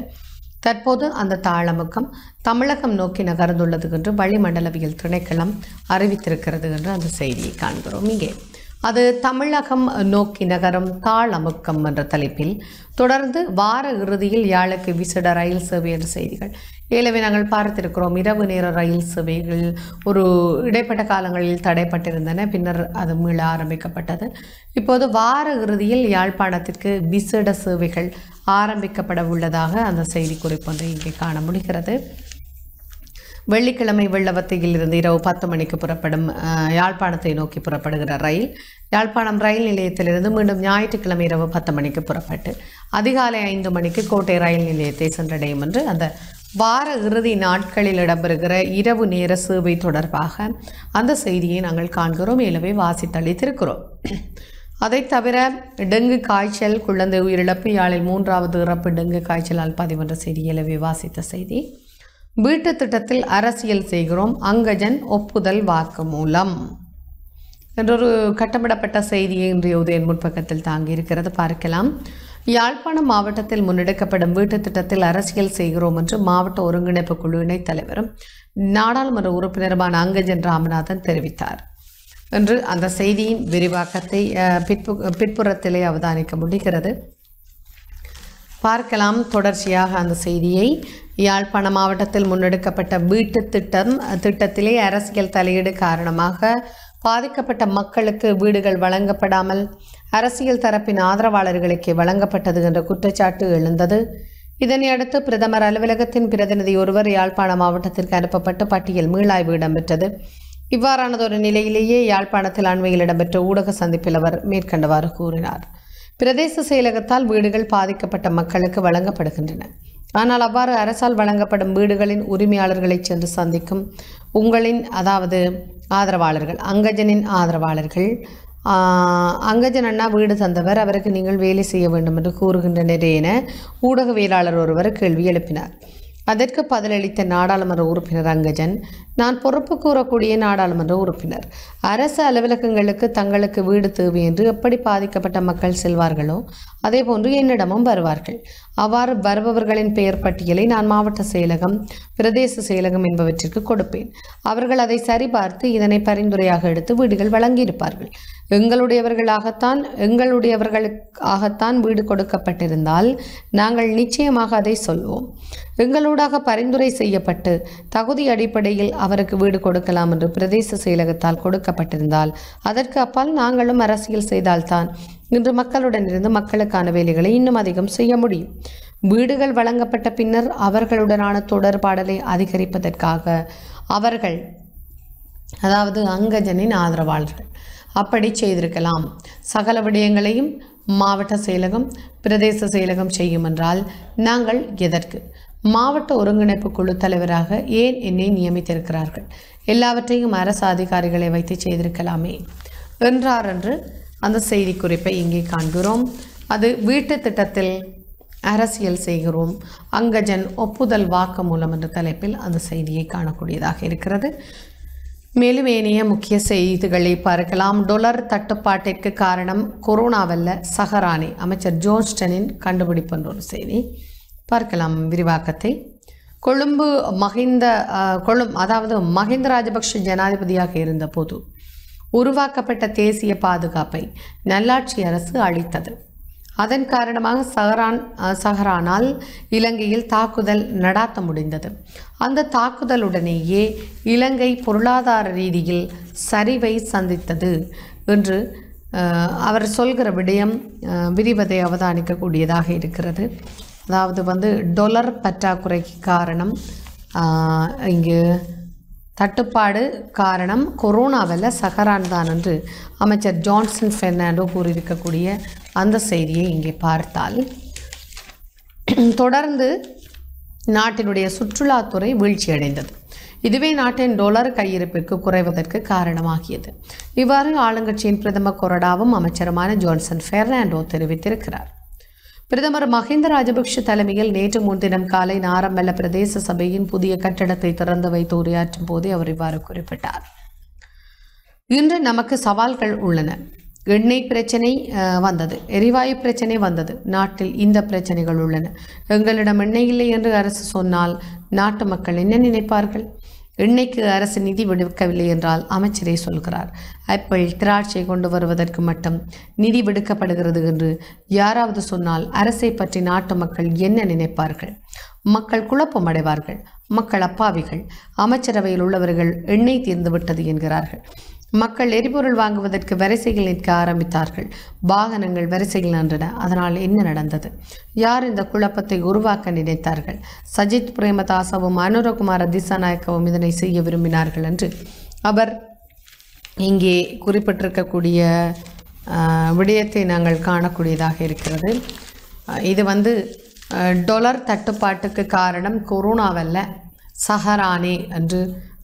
தற்போது அந்த தாழமுக்கம் தமிழகம் நோக்கி நகர்ந்துள்ளது என்று வளிமண்டலவியல் திணைக்களம் அறிவித்திருக்கிறது என்று அந்த செய்தியை காண்கிறோம் இங்கே அது தமிழகம் நோக்கி நகரம் தாழ் அமுக்கம் என்ற தலைப்பில் தொடர்ந்து வார இறுதியில் யாழுக்கு விசிட ரயில் சேவை என்ற செய்திகள் ஏலவே நாங்கள் பார்த்திருக்கிறோம் இரவு நேர ரயில் சேவைகள் ஒரு இடைப்பட்ட காலங்களில் தடைப்பட்டிருந்தன பின்னர் அது மீள ஆரம்பிக்கப்பட்டது இப்போது வார இறுதியில் யாழ்ப்பாணத்திற்கு விசிட சேவைகள் ஆரம்பிக்கப்பட உள்ளதாக அந்த செய்திக்குறிப்பு ஒன்றை இங்கே காண முடிகிறது வெள்ளிக்கிழமை வெள்ளவத்தையில் இருந்து இரவு பத்து மணிக்கு புறப்படும் யாழ்ப்பாணத்தை நோக்கி புறப்படுகிற ரயில் யாழ்ப்பாணம் ரயில் நிலையத்திலிருந்து மீண்டும் ஞாயிற்றுக்கிழமை இரவு பத்து மணிக்கு புறப்பட்டு அதிகாலை ஐந்து மணிக்கு கோட்டை ரயில் நிலையத்தை சென்றடையும் என்று அந்த வார இறுதி நாட்களில் இடம்பெறுகிற இரவு நேர சேவை தொடர்பாக அந்த செய்தியை நாங்கள் காண்கிறோம் எனவே வாசித்தளித்திருக்கிறோம் அதை தவிர டெங்கு காய்ச்சல் குழந்தை உயிரிழப்பு யாழில் மூன்றாவது இறப்பு டெங்கு காய்ச்சலால் பதிவென்ற செய்தி எழவே வாசித்த செய்தி வீட்டு திட்டத்தில் அரசியல் செய்கிறோம் அங்கஜன் ஒப்புதல் வாக்கு மூலம் என்றொரு கட்டமிடப்பட்ட செய்தியை இன்றைய உதயன் முற்பக்கத்தில் தாங்கியிருக்கிறது பார்க்கலாம் யாழ்ப்பாணம் மாவட்டத்தில் முன்னெடுக்கப்படும் வீட்டுத் திட்டத்தில் அரசியல் செய்கிறோம் என்று மாவட்ட ஒருங்கிணைப்பு குழுவினை தலைவரும் நாடாளுமன்ற உறுப்பினருமான அங்கஜன் ராமநாதன் தெரிவித்தார் என்று அந்த செய்தியின் விரிவாக்கத்தை பிற்பு பிற்புறத்திலே அவதானிக்க முடிகிறது பார்க்கலாம் தொடர்ச்சியாக அந்த செய்தியை யாழ்ப்பாண மாவட்டத்தில் முன்னெடுக்கப்பட்ட வீட்டு திட்டம் திட்டத்திலே அரசியல் தலையீடு காரணமாக பாதிக்கப்பட்ட மக்களுக்கு வீடுகள் வழங்கப்படாமல் அரசியல் தரப்பின் ஆதரவாளர்களுக்கே வழங்கப்பட்டது என்ற குற்றச்சாட்டு எழுந்தது இதனையடுத்து பிரதமர் அலுவலகத்தின் பிரதிநிதி ஒருவர் யாழ்ப்பாண மாவட்டத்திற்கு அனுப்பப்பட்டு பட்டியல் மீளாய்வு இடம்பெற்றது இவ்வாறானதொரு நிலையிலேயே யாழ்ப்பாணத்தில் அண்மையில் இடம்பெற்ற ஊடக சந்திப்பில் அவர் மேற்கண்டவாறு கூறினார் பிரதேச செயலகத்தால் வீடுகள் பாதிக்கப்பட்ட மக்களுக்கு வழங்கப்படுகின்றன ஆனால் அவ்வாறு அரசால் வழங்கப்படும் வீடுகளின் உரிமையாளர்களை சென்று சந்திக்கும் உங்களின் அதாவது ஆதரவாளர்கள் அங்கஜனின் ஆதரவாளர்கள் அங்கஜன் அண்ணா வீடு தந்தவர் அவருக்கு நீங்கள் வேலை செய்ய வேண்டும் என்று கூறுகின்றனர் என ஊடகவியலாளர் ஒருவர் கேள்வி எழுப்பினார் அதற்கு பதிலளித்த நாடாளுமன்ற உறுப்பினர் அங்கஜன் நான் பொறுப்பு கூறக்கூடிய நாடாளுமன்ற உறுப்பினர் அரசு அலுவலகங்களுக்கு தங்களுக்கு வீடு தேவை என்று எப்படி பாதிக்கப்பட்ட மக்கள் செல்வார்களோ அதே போன்று என்னிடமும் வருவார்கள் அவ்வாறு வருபவர்களின் பெயர் பட்டியலை நான் மாவட்ட செயலகம் பிரதேச செயலகம் என்பவற்றிற்கு கொடுப்பேன் அவர்கள் அதை சரிபார்த்து இதனை பரிந்துரையாக எடுத்து வீடுகள் வழங்கியிருப்பார்கள் எங்களுடையவர்களாகத்தான் எங்களுடையவர்களுக்காகத்தான் வீடு கொடுக்கப்பட்டிருந்தால் நாங்கள் நிச்சயமாக அதை சொல்வோம் எங்களூடாக பரிந்துரை செய்யப்பட்டு தகுதி அடிப்படையில் அவருக்கு வீடு கொடுக்கலாம் என்று பிரதேச செயலகத்தால் கொடுக்கப்பட்டிருந்தால் அதற்கு அப்பால் நாங்களும் அரசியல் செய்தால்தான் இன்று மக்களுடன் இருந்து மக்களுக்கான வேலைகளை இன்னும் அதிகம் செய்ய முடியும் வீடுகள் வழங்கப்பட்ட பின்னர் அவர்களுடனான தொடர்பாடலை அதிகரிப்பதற்காக அவர்கள் அதாவது அங்கஜனின் ஆதரவாளர்கள் அப்படி செய்திருக்கலாம் சகல விடயங்களையும் மாவட்ட செயலகம் பிரதேச செயலகம் செய்யும் என்றால் நாங்கள் எதற்கு மாவட்ட ஒருங்கிணைப்பு குழு தலைவராக ஏன் என்னை நியமித்திருக்கிறார்கள் எல்லாவற்றையும் அரசு அதிகாரிகளை வைத்து செய்திருக்கலாமே என்றார் என்று அந்த செய்தி குறிப்பை இங்கே காண்கிறோம் அது வீட்டு திட்டத்தில் அரசியல் செய்கிறோம் அங்கஜன் ஒப்புதல் வாக்கு மூலம் என்ற தலைப்பில் அந்த செய்தியை காணக்கூடியதாக இருக்கிறது மேலும் ஏனைய முக்கிய செய்திகளை பார்க்கலாம் டொலர் தட்டுப்பாட்டிற்கு காரணம் கொரோனாவல்ல சஹரானி அமைச்சர் ஜோன்ஸ்டனின் கண்டுபிடிப்பு என்ற ஒரு செய்தி பார்க்கலாம் விரிவாக்கத்தை கொழும்பு மஹிந்த கொழும் அதாவது மஹிந்த ராஜபக்ஷ ஜனாதிபதியாக இருந்தபோது உருவாக்கப்பட்ட தேசிய பாதுகாப்பை நல்லாட்சி அரசு அளித்தது அதன் காரணமாக சஹரான் சஹரானால் இலங்கையில் தாக்குதல் நடாத்த முடிந்தது அந்த தாக்குதலுடனேயே இலங்கை பொருளாதார ரீதியில் சரிவை சந்தித்தது என்று அவர் சொல்கிற விடயம் விரிவதை அவதானிக்கக்கூடியதாக இருக்கிறது அதாவது வந்து டொலர் பற்றாக்குறைக்கு காரணம் இங்கு தட்டுப்பாடு காரணம் கொரோனாவில் சகரான் தான் என்று அமைச்சர் ஜான்சன் ஃபெர்னாண்டோ கூறியிருக்கக்கூடிய அந்த செய்தியை இங்கே பார்த்தால் தொடர்ந்து நாட்டினுடைய சுற்றுலாத்துறை வீழ்ச்சியடைந்தது இதுவே நாட்டின் டொலர் கையிருப்பிற்கு குறைவதற்கு காரணமாகியது இவ்வாறு ஆளுங்கட்சியின் பிரதம கொரடாவும் அமைச்சருமான ஜான்சன் ஃபெர்னாண்டோ தெரிவித்திருக்கிறார் பிரதமர் மஹிந்த ராஜபக்ஷ தலைமையில் நேற்று முன்தினம் காலை நாரம்பெல்ல பிரதேச சபையின் புதிய கட்டடத்தை திறந்து வைத்து உரையாற்றும் போதே அவர் இவ்வாறு குறிப்பிட்டார் இன்று நமக்கு சவால்கள் உள்ளன எண்ணெய் பிரச்சனை வந்தது எரிவாயு பிரச்சனை வந்தது நாட்டில் இந்த பிரச்சனைகள் உள்ளன எங்களிடம் எண்ணெய் இல்லை என்று அரசு சொன்னால் நாட்டு மக்கள் என்ன நினைப்பார்கள் இன்னைக்கு அரசு நிதி விடுவிக்கவில்லை என்றால் அமைச்சரே சொல்கிறார் ஆப்பிள் திராட்சை கொண்டு வருவதற்கு மட்டும் நிதி விடுக்கப்படுகிறது என்று யாராவது சொன்னால் அரசை பற்றி நாட்டு மக்கள் என்ன நினைப்பார்கள் மக்கள் குழப்பம் அடைவார்கள் மக்கள் அப்பாவிகள் அமைச்சரவையில் உள்ளவர்கள் எண்ணெய் தீர்ந்துவிட்டது என்கிறார்கள் மக்கள் எரிபொருள் வாங்குவதற்கு வரிசையில் நிற்க ஆரம்பித்தார்கள் வாகனங்கள் வரிசையில் நின்றன அதனால் என்ன நடந்தது யார் இந்த குழப்பத்தை உருவாக்க நினைத்தார்கள் சஜித் பிரேமதாசவும் அனுரகுமார திசாநாயக்கவும் இதனை செய்ய விரும்பினார்கள் என்று அவர் இங்கே குறிப்பிட்டிருக்கக்கூடிய விடயத்தை நாங்கள் காணக்கூடியதாக இருக்கிறது இது வந்து டொலர் தட்டுப்பாட்டுக்கு காரணம் கொரோனாவல்ல சஹரானே என்று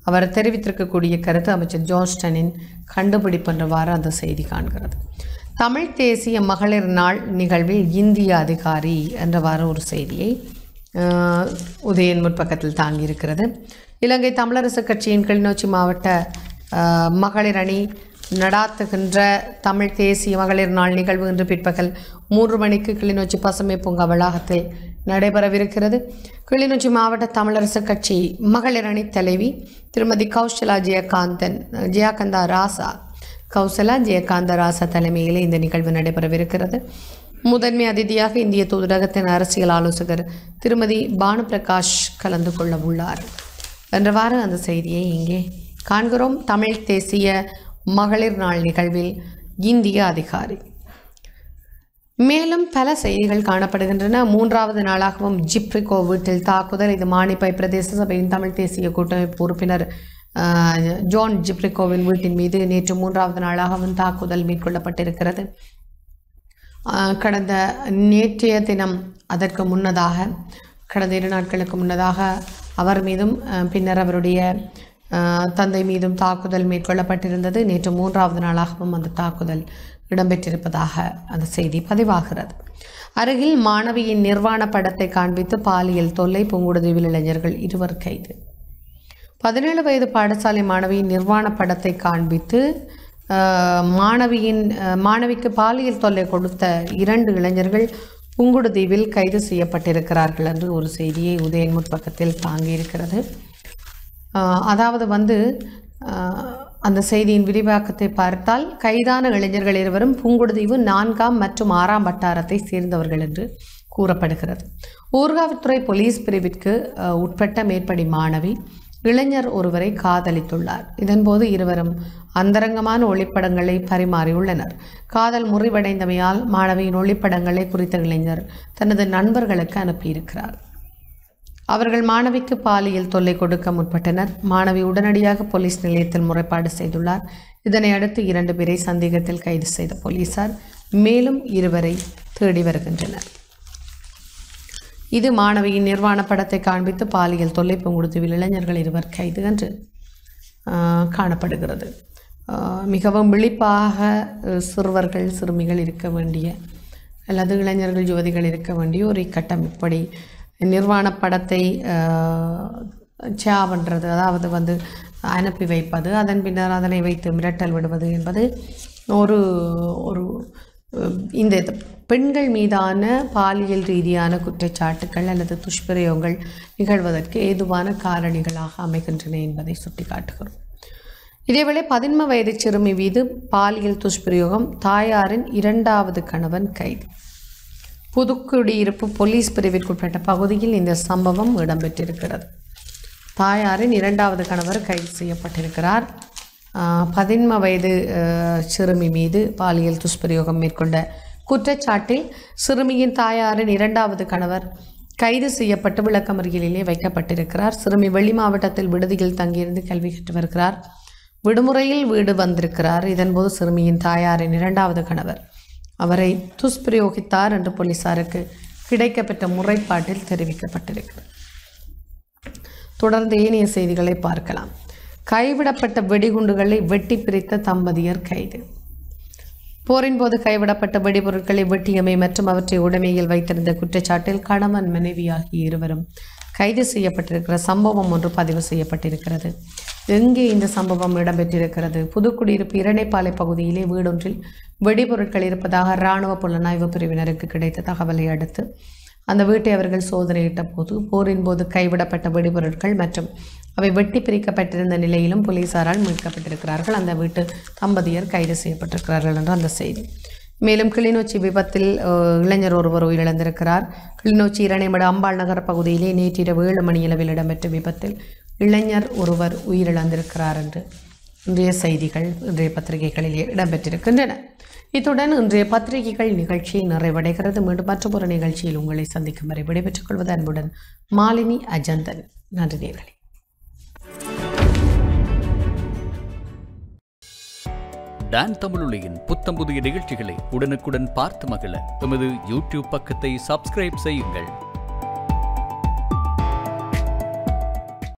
அவர் தெரிவித்திருக்கக்கூடிய கருத்து அமைச்சர் ஜோன்ஸ்டனின் கண்டுபிடிப்புன்றவாறு அந்த செய்தி காண்கிறது தமிழ் தேசிய மகளிர் நாள் நிகழ்வில் இந்திய அதிகாரி என்றவாறு ஒரு செய்தியை உதயன் முற்பக்கத்தில் தாங்கியிருக்கிறது இலங்கை தமிழரசு கட்சியின் கிளிநொச்சி மாவட்ட மகளிர் அணி நடாத்துகின்ற தமிழ் தேசிய மகளிர் நாள் நிகழ்வு இன்று பிற்பகல் மூன்று மணிக்கு கிளிநொச்சி பசுமை பூங்கா வளாகத்தில் நடைபெறவிருக்கிறது கிளிநொச்சி மாவட்ட தமிழரசு கட்சி மகளிர் அணி தலைவி திருமதி கௌசலா ஜெயகாந்தன் ஜெயகாந்தா ராசா கௌசலா ஜெயகாந்த ராசா தலைமையில் இந்த நிகழ்வு நடைபெறவிருக்கிறது முதன்மை அதிதியாக இந்திய தூதரகத்தின் அரசியல் ஆலோசகர் திருமதி பானுபிரகாஷ் கலந்து கொள்ள உள்ளார் என்றவாறு அந்த செய்தியை இங்கே காண்கிறோம் தமிழ் தேசிய மகளிர் நாள் நிகழ்வில் இந்திய அதிகாரி மேலும் பல செய்திகள் காணப்படுகின்றன மூன்றாவது நாளாகவும் ஜிப்ரிகோ வீட்டில் தாக்குதல் இது மானிப்பை பிரதேச சபையின் தமிழ் தேசிய கூட்டமைப்பு உறுப்பினர் ஜான் ஜிப்ரிகோவின் வீட்டின் மீது நேற்று மூன்றாவது நாளாகவும் தாக்குதல் மேற்கொள்ளப்பட்டிருக்கிறது கடந்த நேற்றைய தினம் அதற்கு முன்னதாக கடந்த இரு நாட்களுக்கு முன்னதாக அவர் மீதும் பின்னர் அவருடைய தந்தை மீதும் தாக்குதல் மேற்கொள்ளப்பட்டிருந்தது நேற்று மூன்றாவது நாளாகவும் அந்த தாக்குதல் இடம்பெற்றிருப்பதாக அந்த செய்தி பதிவாகிறது அருகில் மாணவியின் நிர்வாண படத்தை காண்பித்து பாலியல் தொல்லை பூங்குடுதீவில் இளைஞர்கள் இருவர் கைது பதினேழு வயது பாடசாலை மாணவியின் நிர்வாண படத்தை காண்பித்து மாணவியின் மாணவிக்கு பாலியல் தொல்லை கொடுத்த இரண்டு இளைஞர்கள் புங்குடுதீவில் கைது செய்யப்பட்டிருக்கிறார்கள் என்று ஒரு செய்தியை உதயன்முட் பக்கத்தில் தாங்கியிருக்கிறது அதாவது வந்து அந்த செய்தியின் விரிவாக்கத்தை பார்த்தால் கைதான இளைஞர்கள் இருவரும் புங்குடுதீவு நான்காம் மற்றும் ஆறாம் வட்டாரத்தை சேர்ந்தவர்கள் என்று கூறப்படுகிறது ஊர்காவல்துறை போலீஸ் பிரிவிற்கு உட்பட்ட மேற்படி மாணவி இளைஞர் ஒருவரை காதலித்துள்ளார் இதன்போது இருவரும் அந்தரங்கமான ஒளிப்படங்களை பரிமாறியுள்ளனர் காதல் முறிவடைந்தமையால் மாணவியின் ஒளிப்படங்களை குறித்த இளைஞர் தனது நண்பர்களுக்கு அனுப்பியிருக்கிறார் அவர்கள் மாணவிக்கு பாலியல் தொல்லை கொடுக்க முற்பட்டனர் மாணவி உடனடியாக போலீஸ் நிலையத்தில் முறைப்பாடு செய்துள்ளார் இதனை அடுத்து இரண்டு பேரை சந்தேகத்தில் கைது செய்த போலீசார் மேலும் இருவரை தேடி வருகின்றனர் இது மாணவியின் நிர்வாண படத்தை காண்பித்து பாலியல் தொல்லை பொங்குடுத்துவில் இளைஞர்கள் இருவர் கைது என்று காணப்படுகிறது மிகவும் விழிப்பாக சிறுவர்கள் சிறுமிகள் இருக்க வேண்டிய அல்லது இளைஞர்கள் யுவதிகள் இருக்க வேண்டிய ஒரு இக்கட்டம் இப்படி நிர்வாண படத்தை சியா பண்ணுறது அதாவது வந்து அனுப்பி வைப்பது அதன் பின்னர் அதனை வைத்து மிரட்டல் விடுவது என்பது ஒரு ஒரு இந்த பெண்கள் மீதான பாலியல் ரீதியான குற்றச்சாட்டுகள் அல்லது துஷ்பிரயோகங்கள் நிகழ்வதற்கு ஏதுவான காரணிகளாக அமைகின்றன என்பதை சுட்டிக்காட்டுகிறோம் இதேவேளை பதின்ம வயது சிறுமி மீது பாலியல் துஷ்பிரயோகம் தாயாரின் இரண்டாவது கணவன் கைது புதுக்குடியிருப்பு போலீஸ் பிரிவிற்குட்பட்ட பகுதியில் இந்த சம்பவம் இடம்பெற்றிருக்கிறது தாயாரின் இரண்டாவது கணவர் கைது செய்யப்பட்டிருக்கிறார் பதின்ம வயது சிறுமி மீது பாலியல் துஷ்பிரயோகம் மேற்கொண்ட குற்றச்சாட்டில் சிறுமியின் தாயாரின் இரண்டாவது கணவர் கைது செய்யப்பட்டு விளக்கமறியலிலே வைக்கப்பட்டிருக்கிறார் சிறுமி வெளி மாவட்டத்தில் விடுதியில் தங்கியிருந்து கல்வி கற்று வருகிறார் விடுமுறையில் வீடு வந்திருக்கிறார் இதன்போது சிறுமியின் தாயாரின் இரண்டாவது கணவர் அவரை துஷ்பிரயோகித்தார் என்று போலீசாருக்கு கிடைக்கப்பெற்ற முறைப்பாட்டில் தெரிவிக்கப்பட்டிருக்கிறது தொடர்ந்து ஏனைய செய்திகளை பார்க்கலாம் கைவிடப்பட்ட வெடிகுண்டுகளை வெட்டி பிரித்த தம்பதியர் கைது போரின் போது கைவிடப்பட்ட வெடிபொருட்களை வெட்டியமை மற்றும் அவற்றை உடைமையில் வைத்திருந்த குற்றச்சாட்டில் கணவன் மனைவியாகி இருவரும் கைது செய்யப்பட்டிருக்கிற சம்பவம் ஒன்று பதிவு செய்யப்பட்டிருக்கிறது எங்கே இந்த சம்பவம் இடம்பெற்றிருக்கிறது புதுக்குடியிருப்பு இரணைப்பாலை பகுதியிலே வீடொன்றில் வெடிபொருட்கள் இருப்பதாக இராணுவ புலனாய்வு பிரிவினருக்கு கிடைத்த தகவலை அடுத்து அந்த வீட்டை அவர்கள் சோதனையிட்ட போது போரின் போது கைவிடப்பட்ட வெடிபொருட்கள் மற்றும் அவை வெட்டி பிரிக்கப்பட்டிருந்த நிலையிலும் போலீசாரால் மீட்கப்பட்டிருக்கிறார்கள் அந்த வீட்டு தம்பதியர் கைது செய்யப்பட்டிருக்கிறார்கள் என்று அந்த செய்தி மேலும் கிளிநொச்சி விபத்தில் இளைஞர் ஒருவர் உயிரிழந்திருக்கிறார் கிளிநொச்சி இரணைமடு அம்பாள் நகர் பகுதியிலே நேற்றிரவு ஏழு மணியளவில் இடம்பெற்ற விபத்தில் இளைஞர் ஒருவர் உயிரிழந்திருக்கிறார் என்று இன்றைய செய்திகள் இன்றைய பத்திரிகைகளிலே இடம்பெற்றிருக்கின்றன இத்துடன் இன்றைய பத்திரிகைகள் நிகழ்ச்சி நிறைவடைகிறது மீண்டும் ஒரு நிகழ்ச்சியில் உங்களை சந்திக்கும் வரை விடைபெற்றுக் கொள்வது அன்புடன் மாலினி அஜந்தன் நன்றி நேர்களே டான் தமிழொலியின் புத்தம் புதிய நிகழ்ச்சிகளை உடனுக்குடன் பார்த்து மகிழ எமது யூடியூப் பக்கத்தை சப்ஸ்கிரைப் செய்யுங்கள்